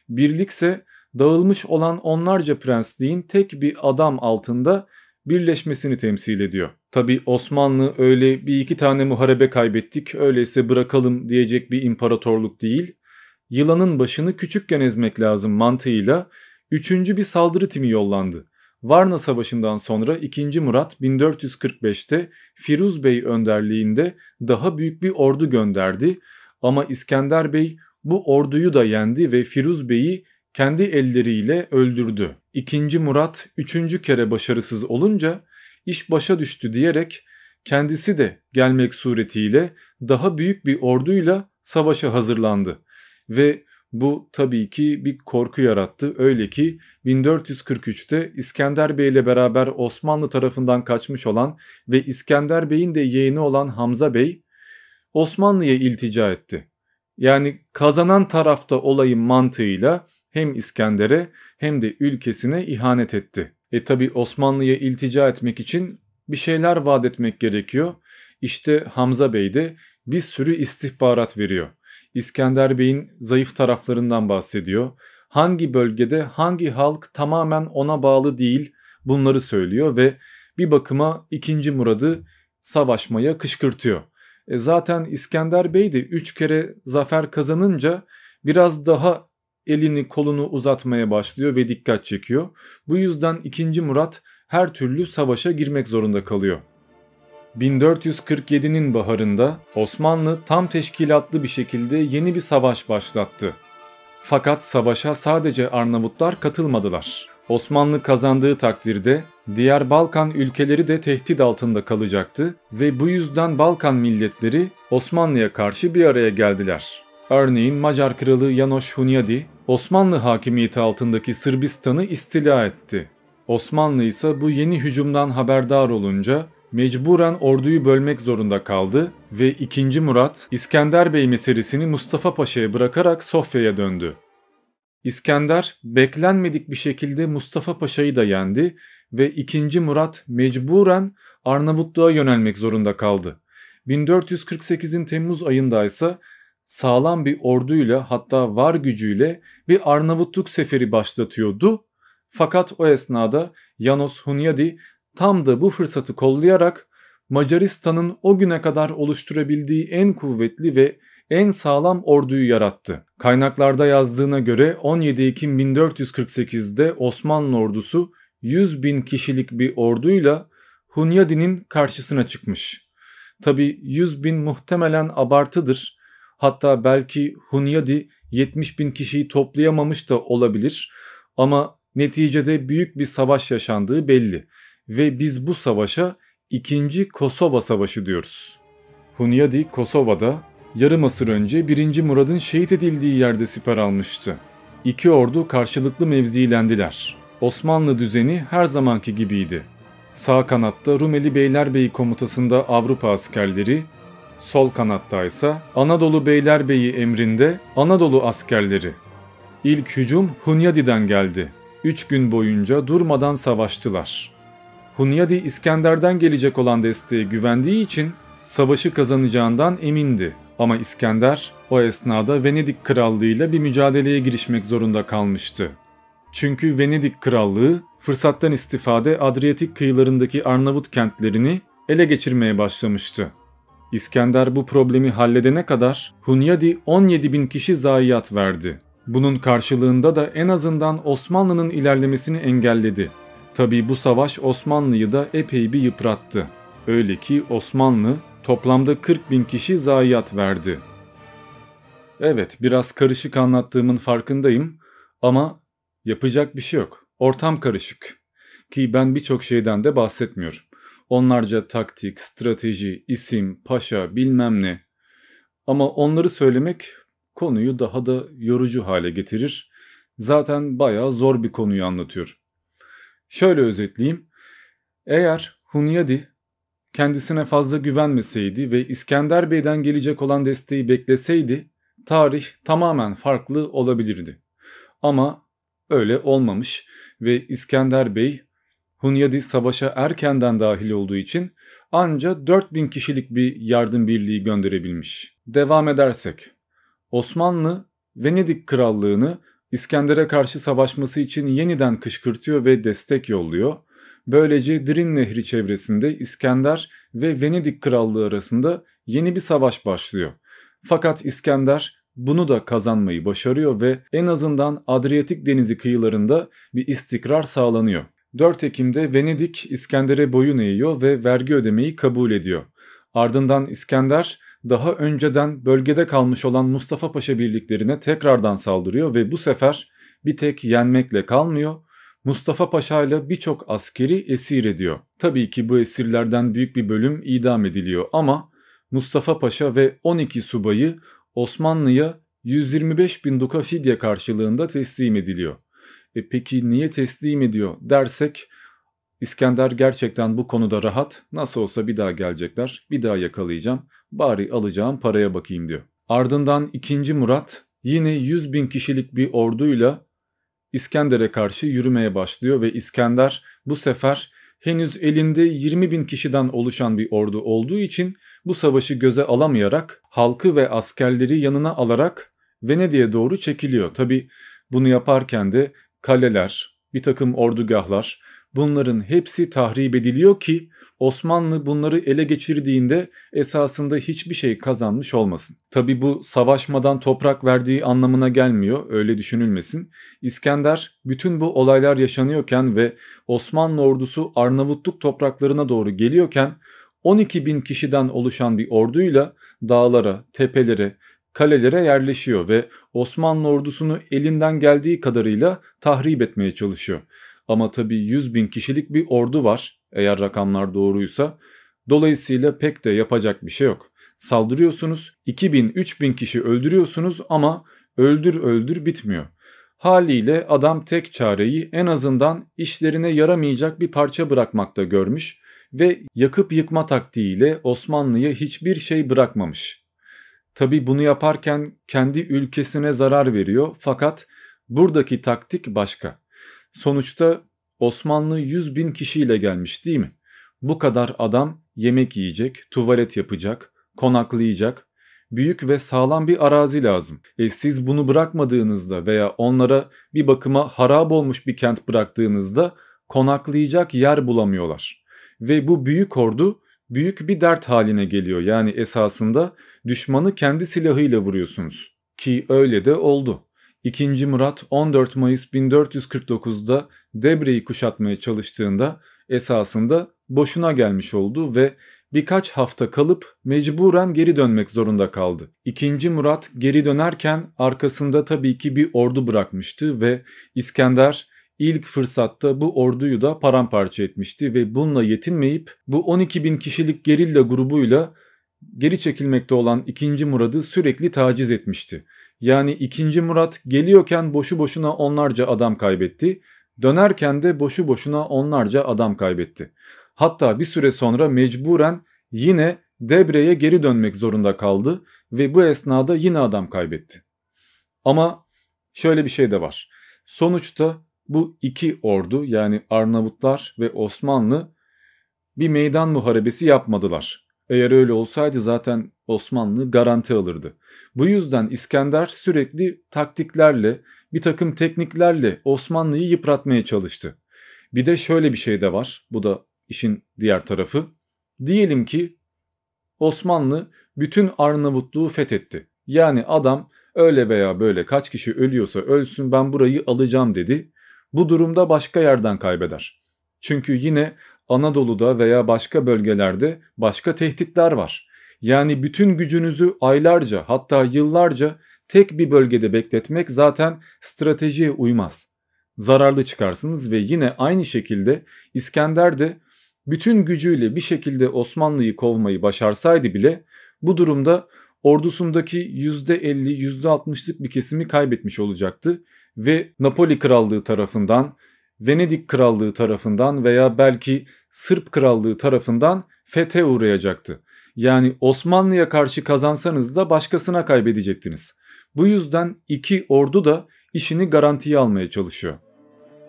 birlikse dağılmış olan onlarca prensliğin tek bir adam altında birleşmesini temsil ediyor. Tabi Osmanlı öyle bir iki tane muharebe kaybettik öyleyse bırakalım diyecek bir imparatorluk değil yılanın başını küçükken ezmek lazım mantığıyla üçüncü bir saldırı timi yollandı. Varna Savaşı'ndan sonra 2. Murat 1445'te Firuz Bey önderliğinde daha büyük bir ordu gönderdi ama İskender Bey bu orduyu da yendi ve Firuz Bey'i kendi elleriyle öldürdü. 2. Murat 3. kere başarısız olunca iş başa düştü diyerek kendisi de gelmek suretiyle daha büyük bir orduyla savaşa hazırlandı ve bu tabii ki bir korku yarattı. Öyle ki 1443'te İskender Bey ile beraber Osmanlı tarafından kaçmış olan ve İskender Bey'in de yeğeni olan Hamza Bey Osmanlı'ya iltica etti. Yani kazanan tarafta olayın mantığıyla hem İskender'e hem de ülkesine ihanet etti. E tabi Osmanlı'ya iltica etmek için bir şeyler vaat etmek gerekiyor. İşte Hamza Bey de bir sürü istihbarat veriyor. İskender Bey'in zayıf taraflarından bahsediyor. Hangi bölgede hangi halk tamamen ona bağlı değil bunları söylüyor ve bir bakıma ikinci Murad'ı savaşmaya kışkırtıyor. E zaten İskender Bey de 3 kere zafer kazanınca biraz daha elini kolunu uzatmaya başlıyor ve dikkat çekiyor. Bu yüzden 2. Murat her türlü savaşa girmek zorunda kalıyor. 1447'nin baharında Osmanlı tam teşkilatlı bir şekilde yeni bir savaş başlattı. Fakat savaşa sadece Arnavutlar katılmadılar. Osmanlı kazandığı takdirde diğer Balkan ülkeleri de tehdit altında kalacaktı ve bu yüzden Balkan milletleri Osmanlı'ya karşı bir araya geldiler. Örneğin Macar kralı Janosch Hunyadi Osmanlı hakimiyeti altındaki Sırbistan'ı istila etti. Osmanlı ise bu yeni hücumdan haberdar olunca mecburen orduyu bölmek zorunda kaldı ve 2. Murat İskender Bey meselesini Mustafa Paşa'ya bırakarak Sofya'ya döndü. İskender beklenmedik bir şekilde Mustafa Paşa'yı da yendi ve 2. Murat mecburen Arnavutluğa yönelmek zorunda kaldı. 1448'in Temmuz ayında ise sağlam bir orduyla hatta var gücüyle bir Arnavutluk seferi başlatıyordu. Fakat o esnada Janos Hunyadi tam da bu fırsatı kollayarak Macaristan'ın o güne kadar oluşturabildiği en kuvvetli ve en sağlam orduyu yarattı. Kaynaklarda yazdığına göre 17 Ekim 1448'de Osmanlı ordusu 100 bin kişilik bir orduyla Hunyadi'nin karşısına çıkmış. Tabi 100 bin muhtemelen abartıdır. Hatta belki Hunyadi 70 bin kişiyi toplayamamış da olabilir ama neticede büyük bir savaş yaşandığı belli ve biz bu savaşa 2. Kosova Savaşı diyoruz. Hunyadi Kosova'da yarım asır önce 1. Murad'ın şehit edildiği yerde siper almıştı. İki ordu karşılıklı mevzilendiler. Osmanlı düzeni her zamanki gibiydi. Sağ kanatta Rumeli Beylerbeyi komutasında Avrupa askerleri, sol kanatta ise Anadolu Beylerbeyi emrinde Anadolu askerleri. İlk hücum Hunyadi'den geldi. Üç gün boyunca durmadan savaştılar. Hunyadi İskender'den gelecek olan desteğe güvendiği için savaşı kazanacağından emindi. Ama İskender o esnada Venedik ile bir mücadeleye girişmek zorunda kalmıştı. Çünkü Venedik Krallığı fırsattan istifade Adriyatik kıyılarındaki Arnavut kentlerini ele geçirmeye başlamıştı. İskender bu problemi halledene kadar Hunyadi 17 bin kişi zayiat verdi. Bunun karşılığında da en azından Osmanlı'nın ilerlemesini engelledi. Tabii bu savaş Osmanlı'yı da epey bir yıprattı. Öyle ki Osmanlı toplamda 40 bin kişi zayiat verdi. Evet biraz karışık anlattığımın farkındayım ama yapacak bir şey yok. Ortam karışık ki ben birçok şeyden de bahsetmiyorum. Onlarca taktik, strateji, isim, paşa bilmem ne. Ama onları söylemek konuyu daha da yorucu hale getirir. Zaten bayağı zor bir konuyu anlatıyorum. Şöyle özetleyeyim. Eğer Hunyadi kendisine fazla güvenmeseydi ve İskender Bey'den gelecek olan desteği bekleseydi tarih tamamen farklı olabilirdi. Ama öyle olmamış ve İskender Bey Hunyadi savaşa erkenden dahil olduğu için anca 4000 kişilik bir yardım birliği gönderebilmiş. Devam edersek Osmanlı Venedik Krallığını İskender'e karşı savaşması için yeniden kışkırtıyor ve destek yolluyor. Böylece Drin Nehri çevresinde İskender ve Venedik Krallığı arasında yeni bir savaş başlıyor. Fakat İskender bunu da kazanmayı başarıyor ve en azından Adriyatik Denizi kıyılarında bir istikrar sağlanıyor. 4 Ekim'de Venedik İskender'e boyun eğiyor ve vergi ödemeyi kabul ediyor. Ardından İskender daha önceden bölgede kalmış olan Mustafa Paşa birliklerine tekrardan saldırıyor ve bu sefer bir tek yenmekle kalmıyor. Mustafa Paşa ile birçok askeri esir ediyor. Tabii ki bu esirlerden büyük bir bölüm idam ediliyor ama Mustafa Paşa ve 12 subayı Osmanlı'ya 125 bin duka fidye karşılığında teslim ediliyor. E peki niye teslim ediyor dersek İskender gerçekten bu konuda rahat. Nasıl olsa bir daha gelecekler, bir daha yakalayacağım bari alacağım paraya bakayım diyor. Ardından 2. Murat yine 100 bin kişilik bir orduyla İskender'e karşı yürümeye başlıyor ve İskender bu sefer henüz elinde 20 bin kişiden oluşan bir ordu olduğu için bu savaşı göze alamayarak halkı ve askerleri yanına alarak Venedik'e doğru çekiliyor. Tabi bunu yaparken de kaleler, bir takım ordugahlar Bunların hepsi tahrip ediliyor ki Osmanlı bunları ele geçirdiğinde esasında hiçbir şey kazanmış olmasın. Tabi bu savaşmadan toprak verdiği anlamına gelmiyor öyle düşünülmesin. İskender bütün bu olaylar yaşanıyorken ve Osmanlı ordusu Arnavutluk topraklarına doğru geliyorken 12 bin kişiden oluşan bir orduyla dağlara, tepelere, kalelere yerleşiyor ve Osmanlı ordusunu elinden geldiği kadarıyla tahrip etmeye çalışıyor. Ama tabii 100 bin kişilik bir ordu var eğer rakamlar doğruysa. Dolayısıyla pek de yapacak bir şey yok. Saldırıyorsunuz 2000-3000 kişi öldürüyorsunuz ama öldür öldür bitmiyor. Haliyle adam tek çareyi en azından işlerine yaramayacak bir parça bırakmakta görmüş ve yakıp yıkma taktiğiyle Osmanlı'ya hiçbir şey bırakmamış. Tabi bunu yaparken kendi ülkesine zarar veriyor fakat buradaki taktik başka. Sonuçta Osmanlı 100 bin kişiyle gelmiş değil mi? Bu kadar adam yemek yiyecek, tuvalet yapacak, konaklayacak, büyük ve sağlam bir arazi lazım. E siz bunu bırakmadığınızda veya onlara bir bakıma harap olmuş bir kent bıraktığınızda konaklayacak yer bulamıyorlar. Ve bu büyük ordu büyük bir dert haline geliyor. Yani esasında düşmanı kendi silahıyla vuruyorsunuz ki öyle de oldu. 2. Murat 14 Mayıs 1449'da Debre'yi kuşatmaya çalıştığında esasında boşuna gelmiş oldu ve birkaç hafta kalıp mecburen geri dönmek zorunda kaldı. 2. Murat geri dönerken arkasında tabii ki bir ordu bırakmıştı ve İskender ilk fırsatta bu orduyu da paramparça etmişti ve bununla yetinmeyip bu 12 bin kişilik gerilla grubuyla geri çekilmekte olan 2. Murad'ı sürekli taciz etmişti yani 2. Murat geliyorken boşu boşuna onlarca adam kaybetti, dönerken de boşu boşuna onlarca adam kaybetti. Hatta bir süre sonra mecburen yine Debre'ye geri dönmek zorunda kaldı ve bu esnada yine adam kaybetti. Ama şöyle bir şey de var. Sonuçta bu iki ordu yani Arnavutlar ve Osmanlı bir meydan muharebesi yapmadılar. Eğer öyle olsaydı zaten Osmanlı garanti alırdı. Bu yüzden İskender sürekli taktiklerle, bir takım tekniklerle Osmanlı'yı yıpratmaya çalıştı. Bir de şöyle bir şey de var. Bu da işin diğer tarafı. Diyelim ki Osmanlı bütün Arnavutluğu fethetti. Yani adam öyle veya böyle kaç kişi ölüyorsa ölsün ben burayı alacağım dedi. Bu durumda başka yerden kaybeder. Çünkü yine Anadolu'da veya başka bölgelerde başka tehditler var. Yani bütün gücünüzü aylarca hatta yıllarca tek bir bölgede bekletmek zaten stratejiye uymaz. Zararlı çıkarsınız ve yine aynı şekilde İskender de bütün gücüyle bir şekilde Osmanlı'yı kovmayı başarsaydı bile bu durumda ordusundaki %50-%60'lık bir kesimi kaybetmiş olacaktı ve Napoli Krallığı tarafından Venedik Krallığı tarafından veya belki Sırp Krallığı tarafından fethe uğrayacaktı. Yani Osmanlı'ya karşı kazansanız da başkasına kaybedecektiniz. Bu yüzden iki ordu da işini garantiye almaya çalışıyor.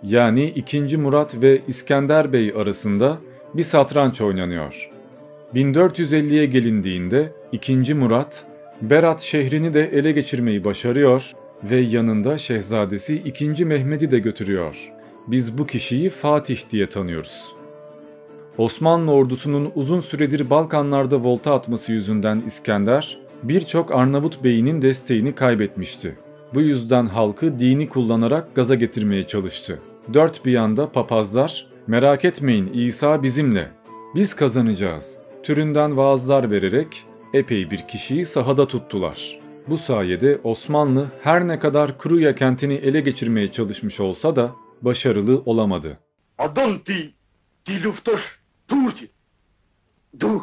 Yani 2. Murat ve İskender Bey arasında bir satranç oynanıyor. 1450'ye gelindiğinde 2. Murat Berat şehrini de ele geçirmeyi başarıyor ve yanında şehzadesi 2. Mehmet'i de götürüyor biz bu kişiyi Fatih diye tanıyoruz. Osmanlı ordusunun uzun süredir Balkanlarda volta atması yüzünden İskender, birçok Arnavut beyinin desteğini kaybetmişti. Bu yüzden halkı dini kullanarak gaza getirmeye çalıştı. Dört bir yanda papazlar, merak etmeyin İsa bizimle, biz kazanacağız türünden vaazlar vererek epey bir kişiyi sahada tuttular. Bu sayede Osmanlı her ne kadar Kruya kentini ele geçirmeye çalışmış olsa da başarılı olamadı. Adonti di Lufter Turci. duh.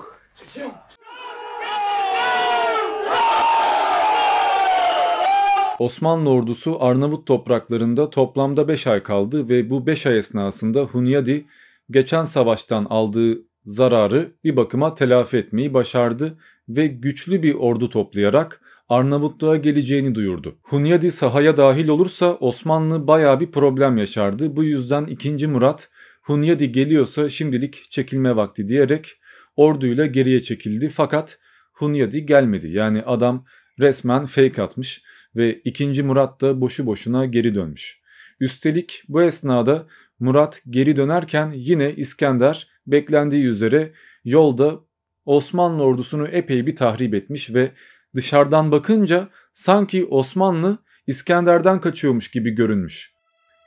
Osmanlı ordusu Arnavut topraklarında toplamda 5 ay kaldı ve bu 5 ay esnasında Hunyadi geçen savaştan aldığı zararı bir bakıma telafi etmeyi başardı ve güçlü bir ordu toplayarak Arnavutluğa geleceğini duyurdu. Hunyadi sahaya dahil olursa Osmanlı baya bir problem yaşardı. Bu yüzden 2. Murat Hunyadi geliyorsa şimdilik çekilme vakti diyerek orduyla geriye çekildi. Fakat Hunyadi gelmedi. Yani adam resmen fake atmış ve 2. Murat da boşu boşuna geri dönmüş. Üstelik bu esnada Murat geri dönerken yine İskender beklendiği üzere yolda Osmanlı ordusunu epey bir tahrip etmiş ve dışarıdan bakınca sanki Osmanlı İskender'den kaçıyormuş gibi görünmüş.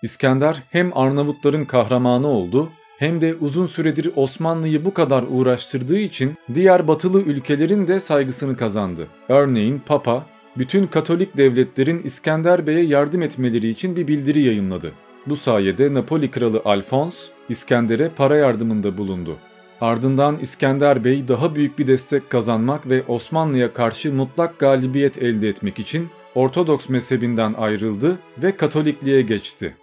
İskender hem Arnavutların kahramanı oldu hem de uzun süredir Osmanlı'yı bu kadar uğraştırdığı için diğer batılı ülkelerin de saygısını kazandı. Örneğin Papa, bütün Katolik devletlerin İskender Bey'e yardım etmeleri için bir bildiri yayınladı. Bu sayede Napoli kralı Alphonse, İskender'e para yardımında bulundu. Ardından İskender Bey daha büyük bir destek kazanmak ve Osmanlı'ya karşı mutlak galibiyet elde etmek için Ortodoks mezhebinden ayrıldı ve Katolikliğe geçti.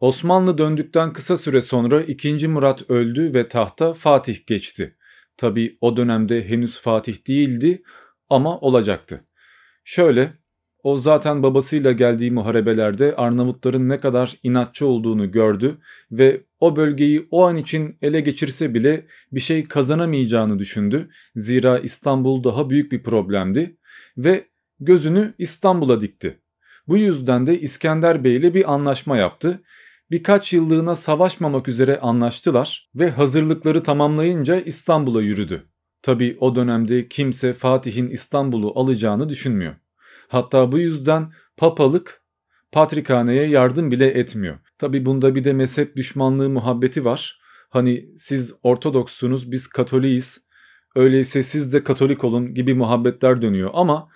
Osmanlı döndükten kısa süre sonra 2. Murat öldü ve tahta Fatih geçti. Tabi o dönemde henüz Fatih değildi ama olacaktı. Şöyle o zaten babasıyla geldiği muharebelerde Arnavutların ne kadar inatçı olduğunu gördü ve o bölgeyi o an için ele geçirse bile bir şey kazanamayacağını düşündü. Zira İstanbul daha büyük bir problemdi ve gözünü İstanbul'a dikti. Bu yüzden de İskender Bey ile bir anlaşma yaptı. Birkaç yıllığına savaşmamak üzere anlaştılar ve hazırlıkları tamamlayınca İstanbul'a yürüdü. Tabi o dönemde kimse Fatih'in İstanbul'u alacağını düşünmüyor. Hatta bu yüzden papalık patrikhaneye yardım bile etmiyor. Tabi bunda bir de mezhep düşmanlığı muhabbeti var. Hani siz Ortodoksunuz biz Katoliyiz öyleyse siz de Katolik olun gibi muhabbetler dönüyor ama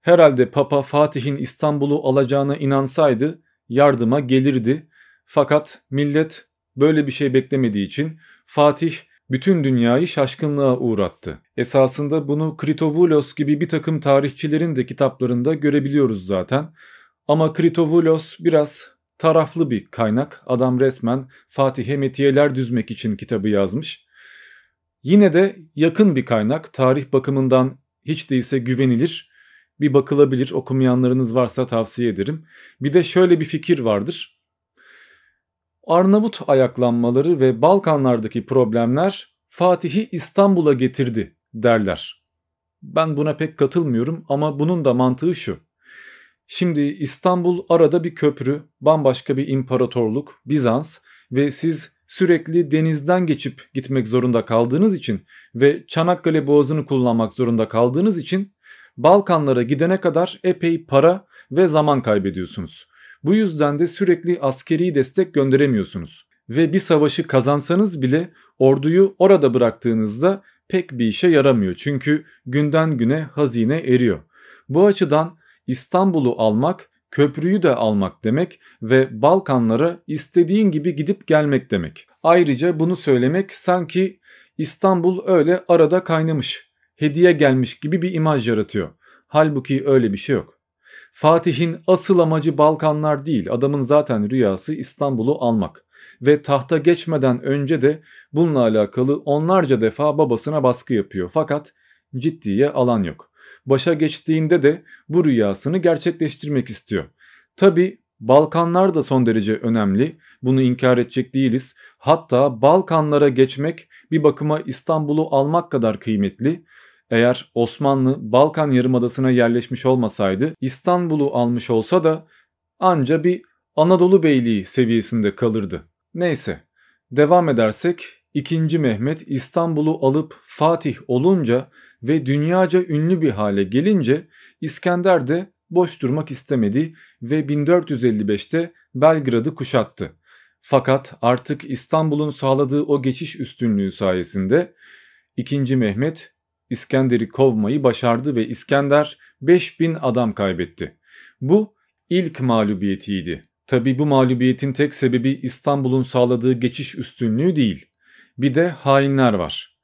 herhalde Papa Fatih'in İstanbul'u alacağına inansaydı yardıma gelirdi. Fakat millet böyle bir şey beklemediği için Fatih bütün dünyayı şaşkınlığa uğrattı. Esasında bunu Kritovulos gibi bir takım tarihçilerin de kitaplarında görebiliyoruz zaten. Ama Kritovulos biraz taraflı bir kaynak. Adam resmen Fatih'e metiyeler düzmek için kitabı yazmış. Yine de yakın bir kaynak. Tarih bakımından hiç değilse güvenilir. Bir bakılabilir okumayanlarınız varsa tavsiye ederim. Bir de şöyle bir fikir vardır. Arnavut ayaklanmaları ve Balkanlardaki problemler Fatih'i İstanbul'a getirdi derler. Ben buna pek katılmıyorum ama bunun da mantığı şu. Şimdi İstanbul arada bir köprü, bambaşka bir imparatorluk, Bizans ve siz sürekli denizden geçip gitmek zorunda kaldığınız için ve Çanakkale Boğazı'nı kullanmak zorunda kaldığınız için Balkanlara gidene kadar epey para ve zaman kaybediyorsunuz. Bu yüzden de sürekli askeri destek gönderemiyorsunuz. Ve bir savaşı kazansanız bile orduyu orada bıraktığınızda pek bir işe yaramıyor. Çünkü günden güne hazine eriyor. Bu açıdan İstanbul'u almak, köprüyü de almak demek ve Balkanlara istediğin gibi gidip gelmek demek. Ayrıca bunu söylemek sanki İstanbul öyle arada kaynamış, hediye gelmiş gibi bir imaj yaratıyor. Halbuki öyle bir şey yok. Fatih'in asıl amacı Balkanlar değil adamın zaten rüyası İstanbul'u almak ve tahta geçmeden önce de bununla alakalı onlarca defa babasına baskı yapıyor fakat ciddiye alan yok. Başa geçtiğinde de bu rüyasını gerçekleştirmek istiyor. Tabi Balkanlar da son derece önemli. Bunu inkar edecek değiliz. Hatta Balkanlara geçmek bir bakıma İstanbul'u almak kadar kıymetli. Eğer Osmanlı Balkan Yarımadası'na yerleşmiş olmasaydı İstanbul'u almış olsa da anca bir Anadolu Beyliği seviyesinde kalırdı. Neyse devam edersek 2. Mehmet İstanbul'u alıp Fatih olunca ve dünyaca ünlü bir hale gelince İskender de boş durmak istemedi ve 1455'te Belgrad'ı kuşattı. Fakat artık İstanbul'un sağladığı o geçiş üstünlüğü sayesinde 2. Mehmet İskender'i kovmayı başardı ve İskender 5000 adam kaybetti. Bu ilk mağlubiyetiydi. Tabi bu mağlubiyetin tek sebebi İstanbul'un sağladığı geçiş üstünlüğü değil. Bir de hainler var.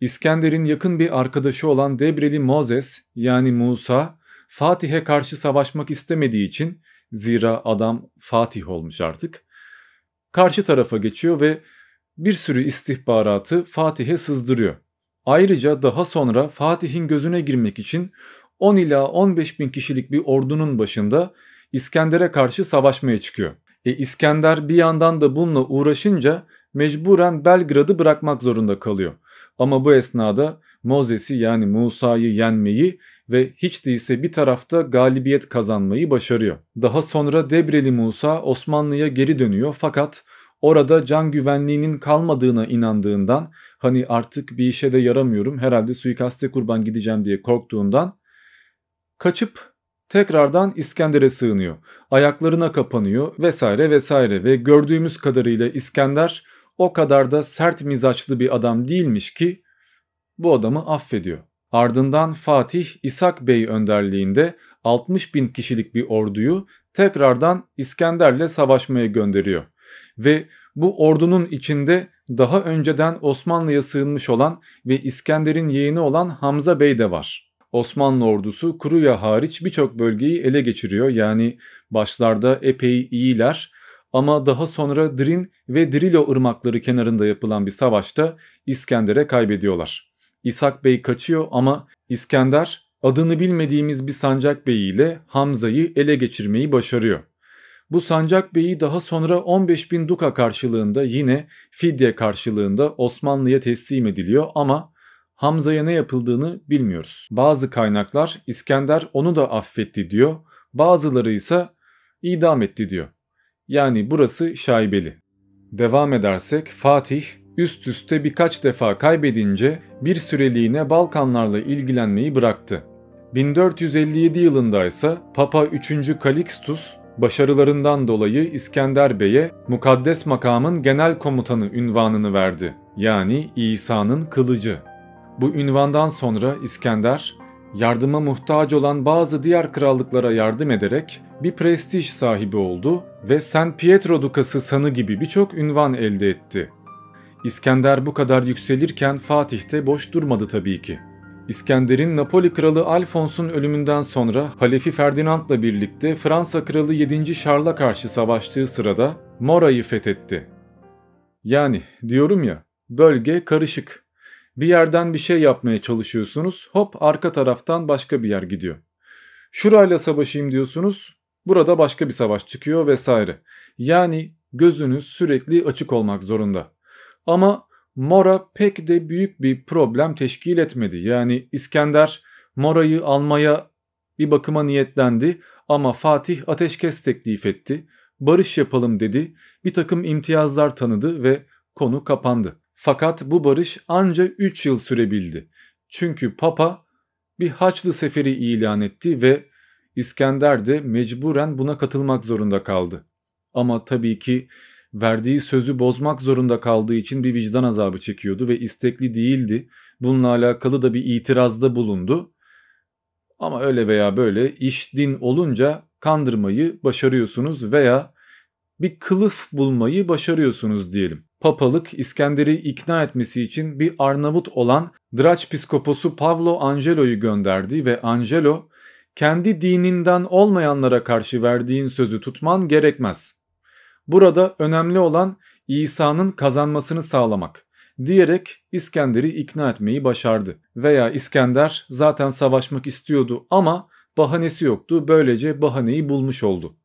İskender'in yakın bir arkadaşı olan Debreli Mozes yani Musa Fatih'e karşı savaşmak istemediği için zira adam Fatih olmuş artık karşı tarafa geçiyor ve bir sürü istihbaratı Fatih'e sızdırıyor. Ayrıca daha sonra Fatih'in gözüne girmek için 10 ila 15 bin kişilik bir ordunun başında İskender'e karşı savaşmaya çıkıyor. E İskender bir yandan da bununla uğraşınca mecburen Belgrad'ı bırakmak zorunda kalıyor. Ama bu esnada Mosesi yani Musa'yı yenmeyi ve hiç değilse bir tarafta galibiyet kazanmayı başarıyor. Daha sonra Debreli Musa Osmanlı'ya geri dönüyor fakat orada can güvenliğinin kalmadığına inandığından hani artık bir işe de yaramıyorum herhalde suikaste kurban gideceğim diye korktuğundan kaçıp tekrardan İskender'e sığınıyor. Ayaklarına kapanıyor vesaire vesaire ve gördüğümüz kadarıyla İskender o kadar da sert mizaçlı bir adam değilmiş ki bu adamı affediyor. Ardından Fatih İshak Bey önderliğinde 60 bin kişilik bir orduyu tekrardan İskender'le savaşmaya gönderiyor. Ve bu ordunun içinde daha önceden Osmanlı'ya sığınmış olan ve İskender'in yeğeni olan Hamza Bey de var. Osmanlı ordusu Kuruya hariç birçok bölgeyi ele geçiriyor yani başlarda epey iyiler ama daha sonra Drin ve Drilo ırmakları kenarında yapılan bir savaşta İskender'e kaybediyorlar. İshak Bey kaçıyor ama İskender adını bilmediğimiz bir sancak beyiyle Hamza'yı ele geçirmeyi başarıyor. Bu Sancak Bey'i daha sonra 15 bin duka karşılığında yine fidye karşılığında Osmanlı'ya teslim ediliyor ama Hamza'ya ne yapıldığını bilmiyoruz. Bazı kaynaklar İskender onu da affetti diyor, bazıları ise idam etti diyor. Yani burası şaibeli. Devam edersek Fatih üst üste birkaç defa kaybedince bir süreliğine Balkanlarla ilgilenmeyi bıraktı. 1457 yılında ise Papa 3. Calixtus başarılarından dolayı İskender Bey'e mukaddes makamın genel komutanı ünvanını verdi. Yani İsa'nın kılıcı. Bu ünvandan sonra İskender, yardıma muhtaç olan bazı diğer krallıklara yardım ederek bir prestij sahibi oldu ve San Pietro Dukası sanı gibi birçok ünvan elde etti. İskender bu kadar yükselirken Fatih de boş durmadı tabii ki. İskender'in Napoli kralı Alfons'un ölümünden sonra Halefi Ferdinand'la birlikte Fransa kralı 7. Charles'a karşı savaştığı sırada Mora'yı fethetti. Yani diyorum ya bölge karışık. Bir yerden bir şey yapmaya çalışıyorsunuz hop arka taraftan başka bir yer gidiyor. Şurayla savaşayım diyorsunuz burada başka bir savaş çıkıyor vesaire. Yani gözünüz sürekli açık olmak zorunda. Ama Mora pek de büyük bir problem teşkil etmedi. Yani İskender Mora'yı almaya bir bakıma niyetlendi ama Fatih ateşkes teklif etti. Barış yapalım dedi. Bir takım imtiyazlar tanıdı ve konu kapandı. Fakat bu barış anca 3 yıl sürebildi. Çünkü Papa bir Haçlı seferi ilan etti ve İskender de mecburen buna katılmak zorunda kaldı. Ama tabii ki verdiği sözü bozmak zorunda kaldığı için bir vicdan azabı çekiyordu ve istekli değildi. Bununla alakalı da bir itirazda bulundu. Ama öyle veya böyle iş din olunca kandırmayı başarıyorsunuz veya bir kılıf bulmayı başarıyorsunuz diyelim. Papalık İskender'i ikna etmesi için bir Arnavut olan Draç Piskoposu Pavlo Angelo'yu gönderdi ve Angelo kendi dininden olmayanlara karşı verdiğin sözü tutman gerekmez. Burada önemli olan İsa'nın kazanmasını sağlamak diyerek İskender'i ikna etmeyi başardı. Veya İskender zaten savaşmak istiyordu ama bahanesi yoktu. Böylece bahaneyi bulmuş oldu.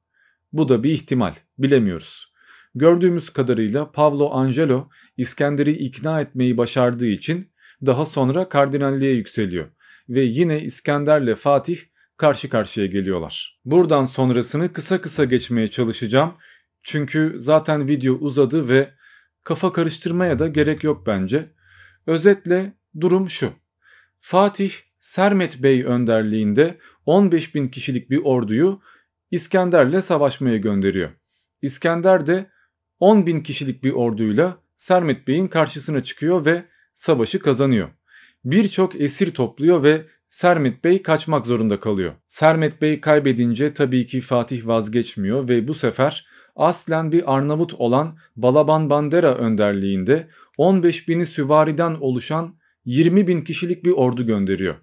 Bu da bir ihtimal. Bilemiyoruz. Gördüğümüz kadarıyla Pablo Angelo İskender'i ikna etmeyi başardığı için daha sonra kardinalliğe yükseliyor ve yine İskender'le Fatih karşı karşıya geliyorlar. Buradan sonrasını kısa kısa geçmeye çalışacağım çünkü zaten video uzadı ve kafa karıştırmaya da gerek yok bence. Özetle durum şu. Fatih Sermet Bey önderliğinde 15 bin kişilik bir orduyu İskender'le savaşmaya gönderiyor. İskender de 10 bin kişilik bir orduyla Sermet Bey'in karşısına çıkıyor ve savaşı kazanıyor. Birçok esir topluyor ve Sermet Bey kaçmak zorunda kalıyor. Sermet Bey kaybedince tabii ki Fatih vazgeçmiyor ve bu sefer aslen bir Arnavut olan Balaban Bandera önderliğinde 15 bini süvariden oluşan 20 bin kişilik bir ordu gönderiyor.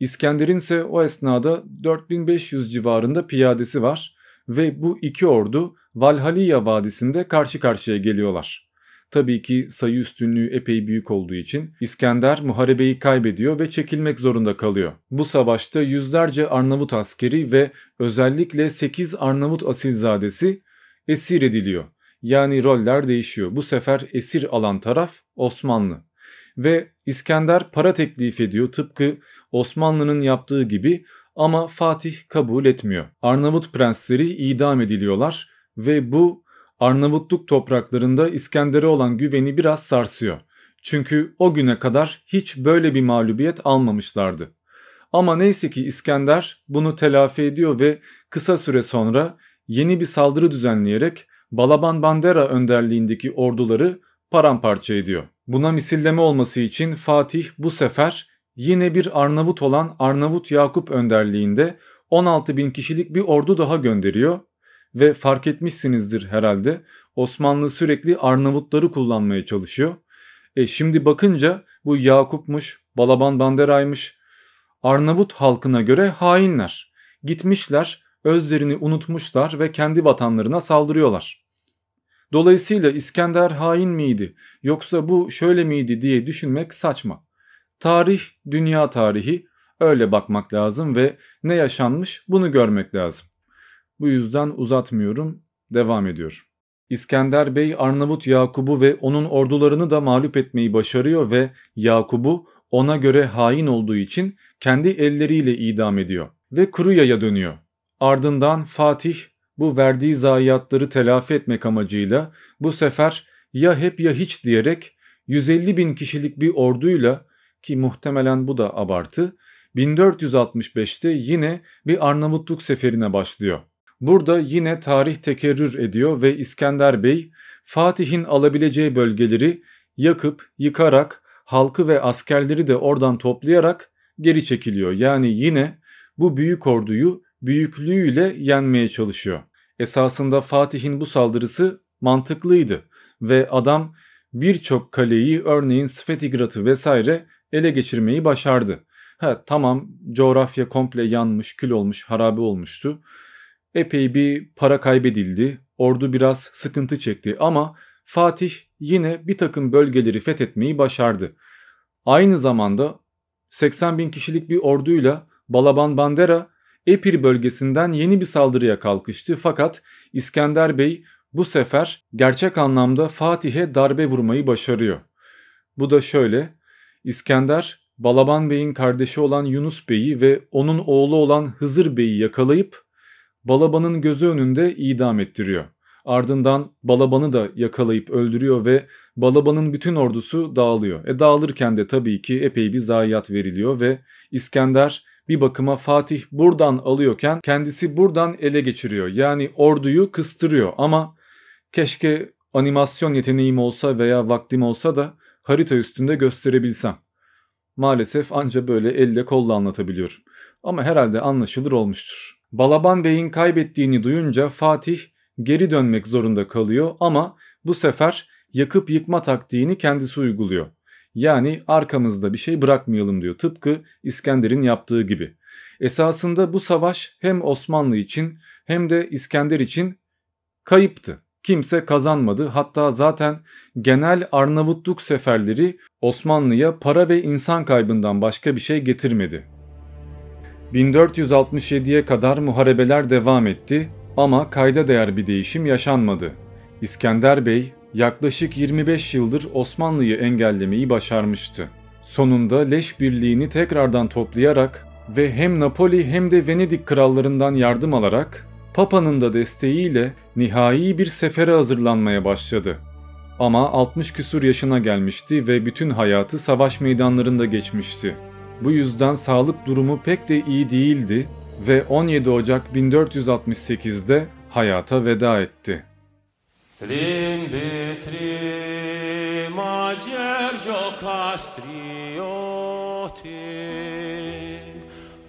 İskender'in ise o esnada 4500 civarında piyadesi var ve bu iki ordu Valhaliya Vadisi'nde karşı karşıya geliyorlar. Tabii ki sayı üstünlüğü epey büyük olduğu için İskender muharebeyi kaybediyor ve çekilmek zorunda kalıyor. Bu savaşta yüzlerce Arnavut askeri ve özellikle 8 Arnavut asilzadesi esir ediliyor. Yani roller değişiyor. Bu sefer esir alan taraf Osmanlı. Ve İskender para teklif ediyor tıpkı Osmanlı'nın yaptığı gibi ama Fatih kabul etmiyor. Arnavut prensleri idam ediliyorlar ve bu Arnavutluk topraklarında İskender'e olan güveni biraz sarsıyor. Çünkü o güne kadar hiç böyle bir mağlubiyet almamışlardı. Ama neyse ki İskender bunu telafi ediyor ve kısa süre sonra yeni bir saldırı düzenleyerek Balaban Bandera önderliğindeki orduları paramparça ediyor. Buna misilleme olması için Fatih bu sefer yine bir Arnavut olan Arnavut Yakup önderliğinde 16 bin kişilik bir ordu daha gönderiyor ve fark etmişsinizdir herhalde Osmanlı sürekli Arnavutları kullanmaya çalışıyor. E şimdi bakınca bu Yakup'muş, Balaban Bandera'ymış Arnavut halkına göre hainler. Gitmişler özlerini unutmuşlar ve kendi vatanlarına saldırıyorlar. Dolayısıyla İskender hain miydi yoksa bu şöyle miydi diye düşünmek saçma. Tarih, dünya tarihi öyle bakmak lazım ve ne yaşanmış bunu görmek lazım. Bu yüzden uzatmıyorum, devam ediyorum. İskender Bey Arnavut Yakub'u ve onun ordularını da mağlup etmeyi başarıyor ve Yakub'u ona göre hain olduğu için kendi elleriyle idam ediyor ve Kruya'ya dönüyor. Ardından Fatih bu verdiği zayiatları telafi etmek amacıyla bu sefer ya hep ya hiç diyerek 150 bin kişilik bir orduyla ki muhtemelen bu da abartı 1465'te yine bir Arnavutluk seferine başlıyor. Burada yine tarih tekerrür ediyor ve İskender Bey Fatih'in alabileceği bölgeleri yakıp yıkarak halkı ve askerleri de oradan toplayarak geri çekiliyor. Yani yine bu büyük orduyu büyüklüğüyle yenmeye çalışıyor. Esasında Fatih'in bu saldırısı mantıklıydı ve adam birçok kaleyi örneğin Svetigrad'ı vesaire ele geçirmeyi başardı. Ha tamam coğrafya komple yanmış, kül olmuş, harabe olmuştu. Epey bir para kaybedildi, ordu biraz sıkıntı çekti ama Fatih yine bir takım bölgeleri fethetmeyi başardı. Aynı zamanda 80 bin kişilik bir orduyla Balaban Bandera Epir bölgesinden yeni bir saldırıya kalkıştı fakat İskender Bey bu sefer gerçek anlamda Fatih'e darbe vurmayı başarıyor. Bu da şöyle, İskender Balaban Bey'in kardeşi olan Yunus Bey'i ve onun oğlu olan Hızır Bey'i yakalayıp Balaban'ın gözü önünde idam ettiriyor. Ardından Balaban'ı da yakalayıp öldürüyor ve Balaban'ın bütün ordusu dağılıyor. E dağılırken de tabii ki epey bir zayiat veriliyor ve İskender bir bakıma Fatih buradan alıyorken kendisi buradan ele geçiriyor. Yani orduyu kıstırıyor ama keşke animasyon yeteneğim olsa veya vaktim olsa da harita üstünde gösterebilsem. Maalesef anca böyle elle kolla anlatabiliyorum. Ama herhalde anlaşılır olmuştur. Balaban Bey'in kaybettiğini duyunca Fatih geri dönmek zorunda kalıyor ama bu sefer yakıp yıkma taktiğini kendisi uyguluyor. Yani arkamızda bir şey bırakmayalım diyor tıpkı İskender'in yaptığı gibi. Esasında bu savaş hem Osmanlı için hem de İskender için kayıptı. Kimse kazanmadı hatta zaten genel Arnavutluk seferleri Osmanlı'ya para ve insan kaybından başka bir şey getirmedi. 1467'ye kadar muharebeler devam etti ama kayda değer bir değişim yaşanmadı. İskender Bey yaklaşık 25 yıldır Osmanlı'yı engellemeyi başarmıştı. Sonunda leş birliğini tekrardan toplayarak ve hem Napoli hem de Venedik krallarından yardım alarak Papa'nın da desteğiyle nihai bir sefere hazırlanmaya başladı. Ama 60 küsur yaşına gelmişti ve bütün hayatı savaş meydanlarında geçmişti. Bu yüzden sağlık durumu pek de iyi değildi ve 17 Ocak 1468'de hayata veda etti. Limbi tri mager giocastrioti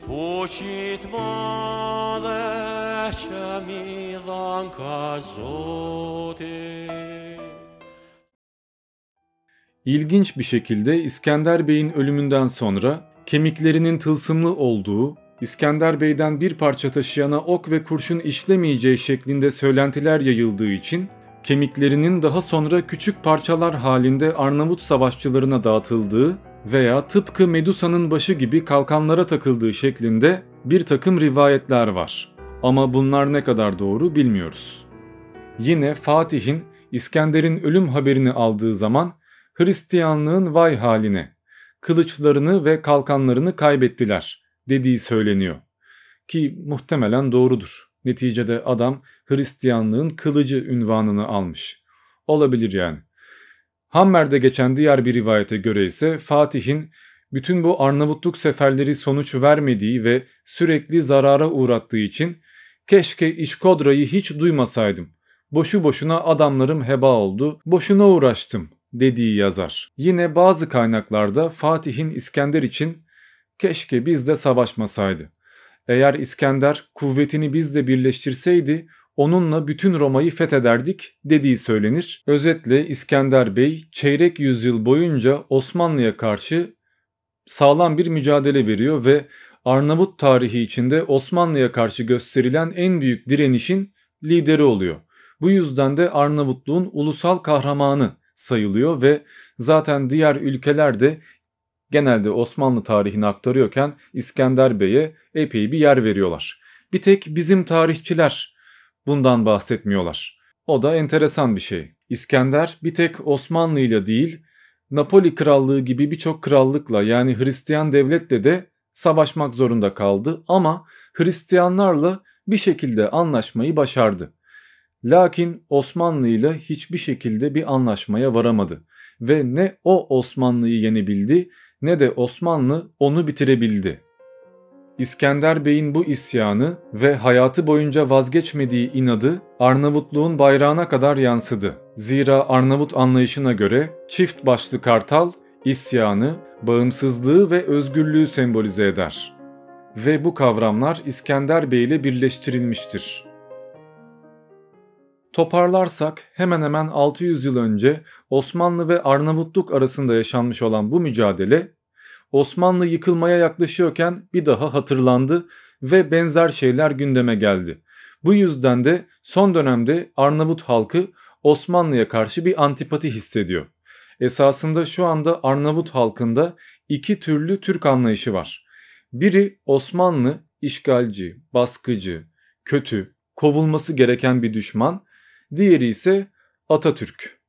Fucit male ce milan cazoti İlginç bir şekilde İskender Bey'in ölümünden sonra kemiklerinin tılsımlı olduğu, İskender Bey'den bir parça taşıyana ok ve kurşun işlemeyeceği şeklinde söylentiler yayıldığı için kemiklerinin daha sonra küçük parçalar halinde Arnavut savaşçılarına dağıtıldığı veya tıpkı Medusa'nın başı gibi kalkanlara takıldığı şeklinde bir takım rivayetler var. Ama bunlar ne kadar doğru bilmiyoruz. Yine Fatih'in İskender'in ölüm haberini aldığı zaman Hristiyanlığın vay haline, kılıçlarını ve kalkanlarını kaybettiler dediği söyleniyor ki muhtemelen doğrudur. Neticede adam Hristiyanlığın kılıcı ünvanını almış. Olabilir yani. Hammer'de geçen diğer bir rivayete göre ise Fatih'in bütün bu Arnavutluk seferleri sonuç vermediği ve sürekli zarara uğrattığı için keşke İşkodra'yı hiç duymasaydım. Boşu boşuna adamlarım heba oldu, boşuna uğraştım dediği yazar. Yine bazı kaynaklarda Fatih'in İskender için keşke biz de savaşmasaydı eğer İskender kuvvetini bizle birleştirseydi onunla bütün Roma'yı fethederdik dediği söylenir. Özetle İskender Bey çeyrek yüzyıl boyunca Osmanlı'ya karşı sağlam bir mücadele veriyor ve Arnavut tarihi içinde Osmanlı'ya karşı gösterilen en büyük direnişin lideri oluyor. Bu yüzden de Arnavutluğun ulusal kahramanı sayılıyor ve zaten diğer ülkeler de genelde Osmanlı tarihini aktarıyorken İskender Bey'e epey bir yer veriyorlar. Bir tek bizim tarihçiler bundan bahsetmiyorlar. O da enteresan bir şey. İskender bir tek Osmanlı ile değil Napoli krallığı gibi birçok krallıkla yani Hristiyan devletle de savaşmak zorunda kaldı ama Hristiyanlarla bir şekilde anlaşmayı başardı. Lakin Osmanlı ile hiçbir şekilde bir anlaşmaya varamadı ve ne o Osmanlı'yı yenebildi ne de Osmanlı onu bitirebildi. İskender Bey'in bu isyanı ve hayatı boyunca vazgeçmediği inadı Arnavutluğun bayrağına kadar yansıdı. Zira Arnavut anlayışına göre çift başlı kartal isyanı, bağımsızlığı ve özgürlüğü sembolize eder. Ve bu kavramlar İskender Bey ile birleştirilmiştir. Toparlarsak hemen hemen 600 yıl önce Osmanlı ve Arnavutluk arasında yaşanmış olan bu mücadele Osmanlı yıkılmaya yaklaşıyorken bir daha hatırlandı ve benzer şeyler gündeme geldi. Bu yüzden de son dönemde Arnavut halkı Osmanlı'ya karşı bir antipati hissediyor. Esasında şu anda Arnavut halkında iki türlü Türk anlayışı var. Biri Osmanlı işgalci, baskıcı, kötü, kovulması gereken bir düşman. Diğeri ise Atatürk.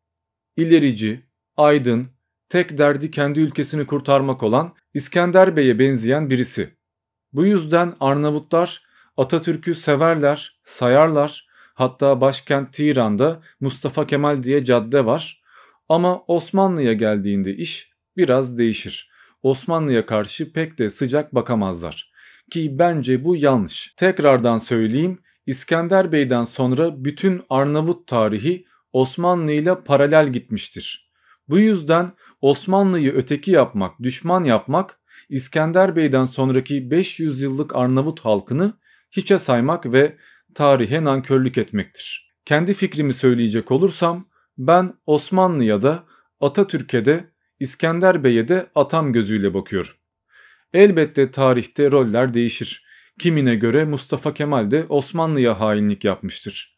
İlerici, aydın, tek derdi kendi ülkesini kurtarmak olan İskender Bey'e benzeyen birisi. Bu yüzden Arnavutlar Atatürk'ü severler, sayarlar. Hatta başkent Tiran'da Mustafa Kemal diye cadde var. Ama Osmanlı'ya geldiğinde iş biraz değişir. Osmanlı'ya karşı pek de sıcak bakamazlar. Ki bence bu yanlış. Tekrardan söyleyeyim İskender Bey'den sonra bütün Arnavut tarihi Osmanlı ile paralel gitmiştir. Bu yüzden Osmanlı'yı öteki yapmak, düşman yapmak İskender Bey'den sonraki 500 yıllık Arnavut halkını hiçe saymak ve tarihe nankörlük etmektir. Kendi fikrimi söyleyecek olursam ben Osmanlı'ya da Atatürk'e de İskender Bey'e de atam gözüyle bakıyorum. Elbette tarihte roller değişir. Kimine göre Mustafa Kemal de Osmanlı'ya hainlik yapmıştır.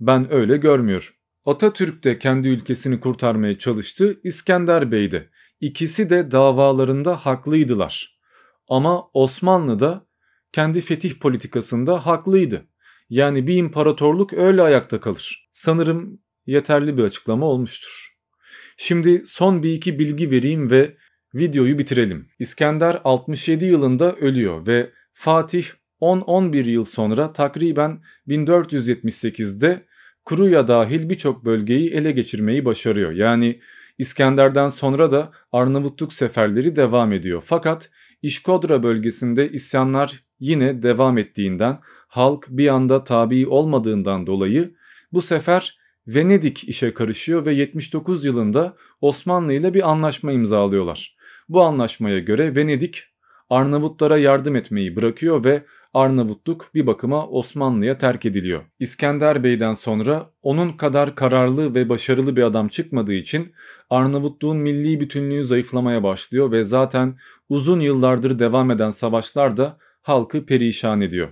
Ben öyle görmüyorum. Atatürk de kendi ülkesini kurtarmaya çalıştı, İskender Bey de. İkisi de davalarında haklıydılar. Ama Osmanlı da kendi fetih politikasında haklıydı. Yani bir imparatorluk öyle ayakta kalır. Sanırım yeterli bir açıklama olmuştur. Şimdi son bir iki bilgi vereyim ve videoyu bitirelim. İskender 67 yılında ölüyor ve Fatih 10-11 yıl sonra takriben 1478'de Kuruya dahil birçok bölgeyi ele geçirmeyi başarıyor. Yani İskender'den sonra da Arnavutluk seferleri devam ediyor. Fakat İşkodra bölgesinde isyanlar yine devam ettiğinden halk bir anda tabi olmadığından dolayı bu sefer Venedik işe karışıyor ve 79 yılında Osmanlı ile bir anlaşma imzalıyorlar. Bu anlaşmaya göre Venedik Arnavutlara yardım etmeyi bırakıyor ve Arnavutluk bir bakıma Osmanlı'ya terk ediliyor. İskender Bey'den sonra onun kadar kararlı ve başarılı bir adam çıkmadığı için Arnavutluğun milli bütünlüğü zayıflamaya başlıyor ve zaten uzun yıllardır devam eden savaşlar da halkı perişan ediyor.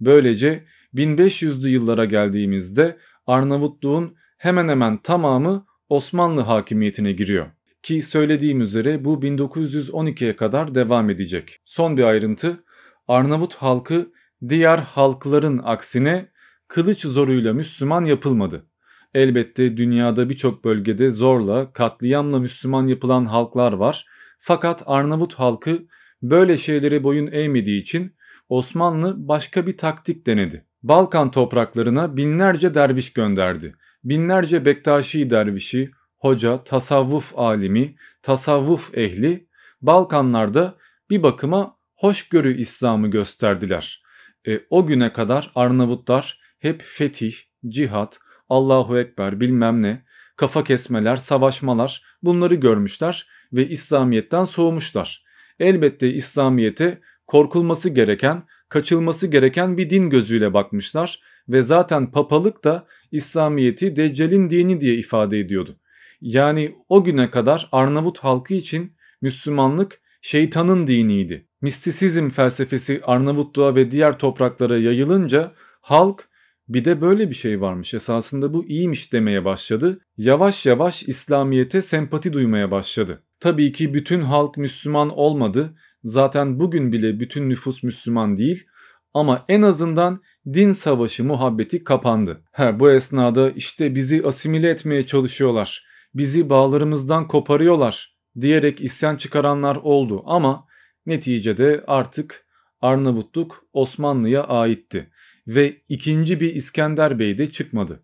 Böylece 1500'lü yıllara geldiğimizde Arnavutluğun hemen hemen tamamı Osmanlı hakimiyetine giriyor. Ki söylediğim üzere bu 1912'ye kadar devam edecek. Son bir ayrıntı. Arnavut halkı diğer halkların aksine kılıç zoruyla Müslüman yapılmadı. Elbette dünyada birçok bölgede zorla, katliamla Müslüman yapılan halklar var. Fakat Arnavut halkı böyle şeylere boyun eğmediği için Osmanlı başka bir taktik denedi. Balkan topraklarına binlerce derviş gönderdi. Binlerce Bektaşi dervişi, hoca, tasavvuf alimi, tasavvuf ehli Balkanlarda bir bakıma hoşgörü İslam'ı gösterdiler. E, o güne kadar Arnavutlar hep fetih, cihat, Allahu Ekber bilmem ne, kafa kesmeler, savaşmalar bunları görmüşler ve İslamiyet'ten soğumuşlar. Elbette İslamiyet'e korkulması gereken, kaçılması gereken bir din gözüyle bakmışlar ve zaten papalık da İslamiyet'i Deccal'in dini diye ifade ediyordu yani o güne kadar Arnavut halkı için Müslümanlık şeytanın diniydi. Mistisizm felsefesi Arnavutluğa ve diğer topraklara yayılınca halk bir de böyle bir şey varmış esasında bu iyiymiş demeye başladı. Yavaş yavaş İslamiyet'e sempati duymaya başladı. Tabii ki bütün halk Müslüman olmadı. Zaten bugün bile bütün nüfus Müslüman değil ama en azından din savaşı muhabbeti kapandı. Ha, bu esnada işte bizi asimile etmeye çalışıyorlar bizi bağlarımızdan koparıyorlar diyerek isyan çıkaranlar oldu ama neticede artık Arnavutluk Osmanlı'ya aitti ve ikinci bir İskender Bey de çıkmadı.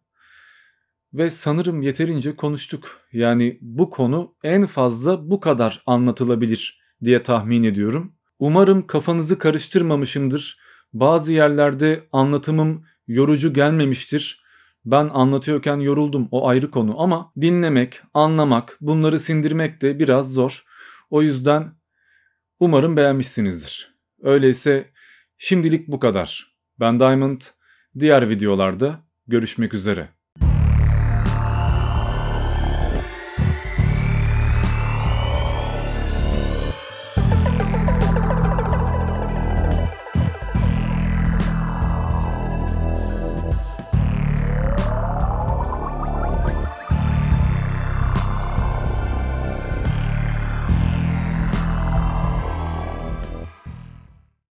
Ve sanırım yeterince konuştuk. Yani bu konu en fazla bu kadar anlatılabilir diye tahmin ediyorum. Umarım kafanızı karıştırmamışımdır. Bazı yerlerde anlatımım yorucu gelmemiştir. Ben anlatıyorken yoruldum o ayrı konu ama dinlemek, anlamak, bunları sindirmek de biraz zor. O yüzden umarım beğenmişsinizdir. Öyleyse şimdilik bu kadar. Ben Diamond, diğer videolarda görüşmek üzere.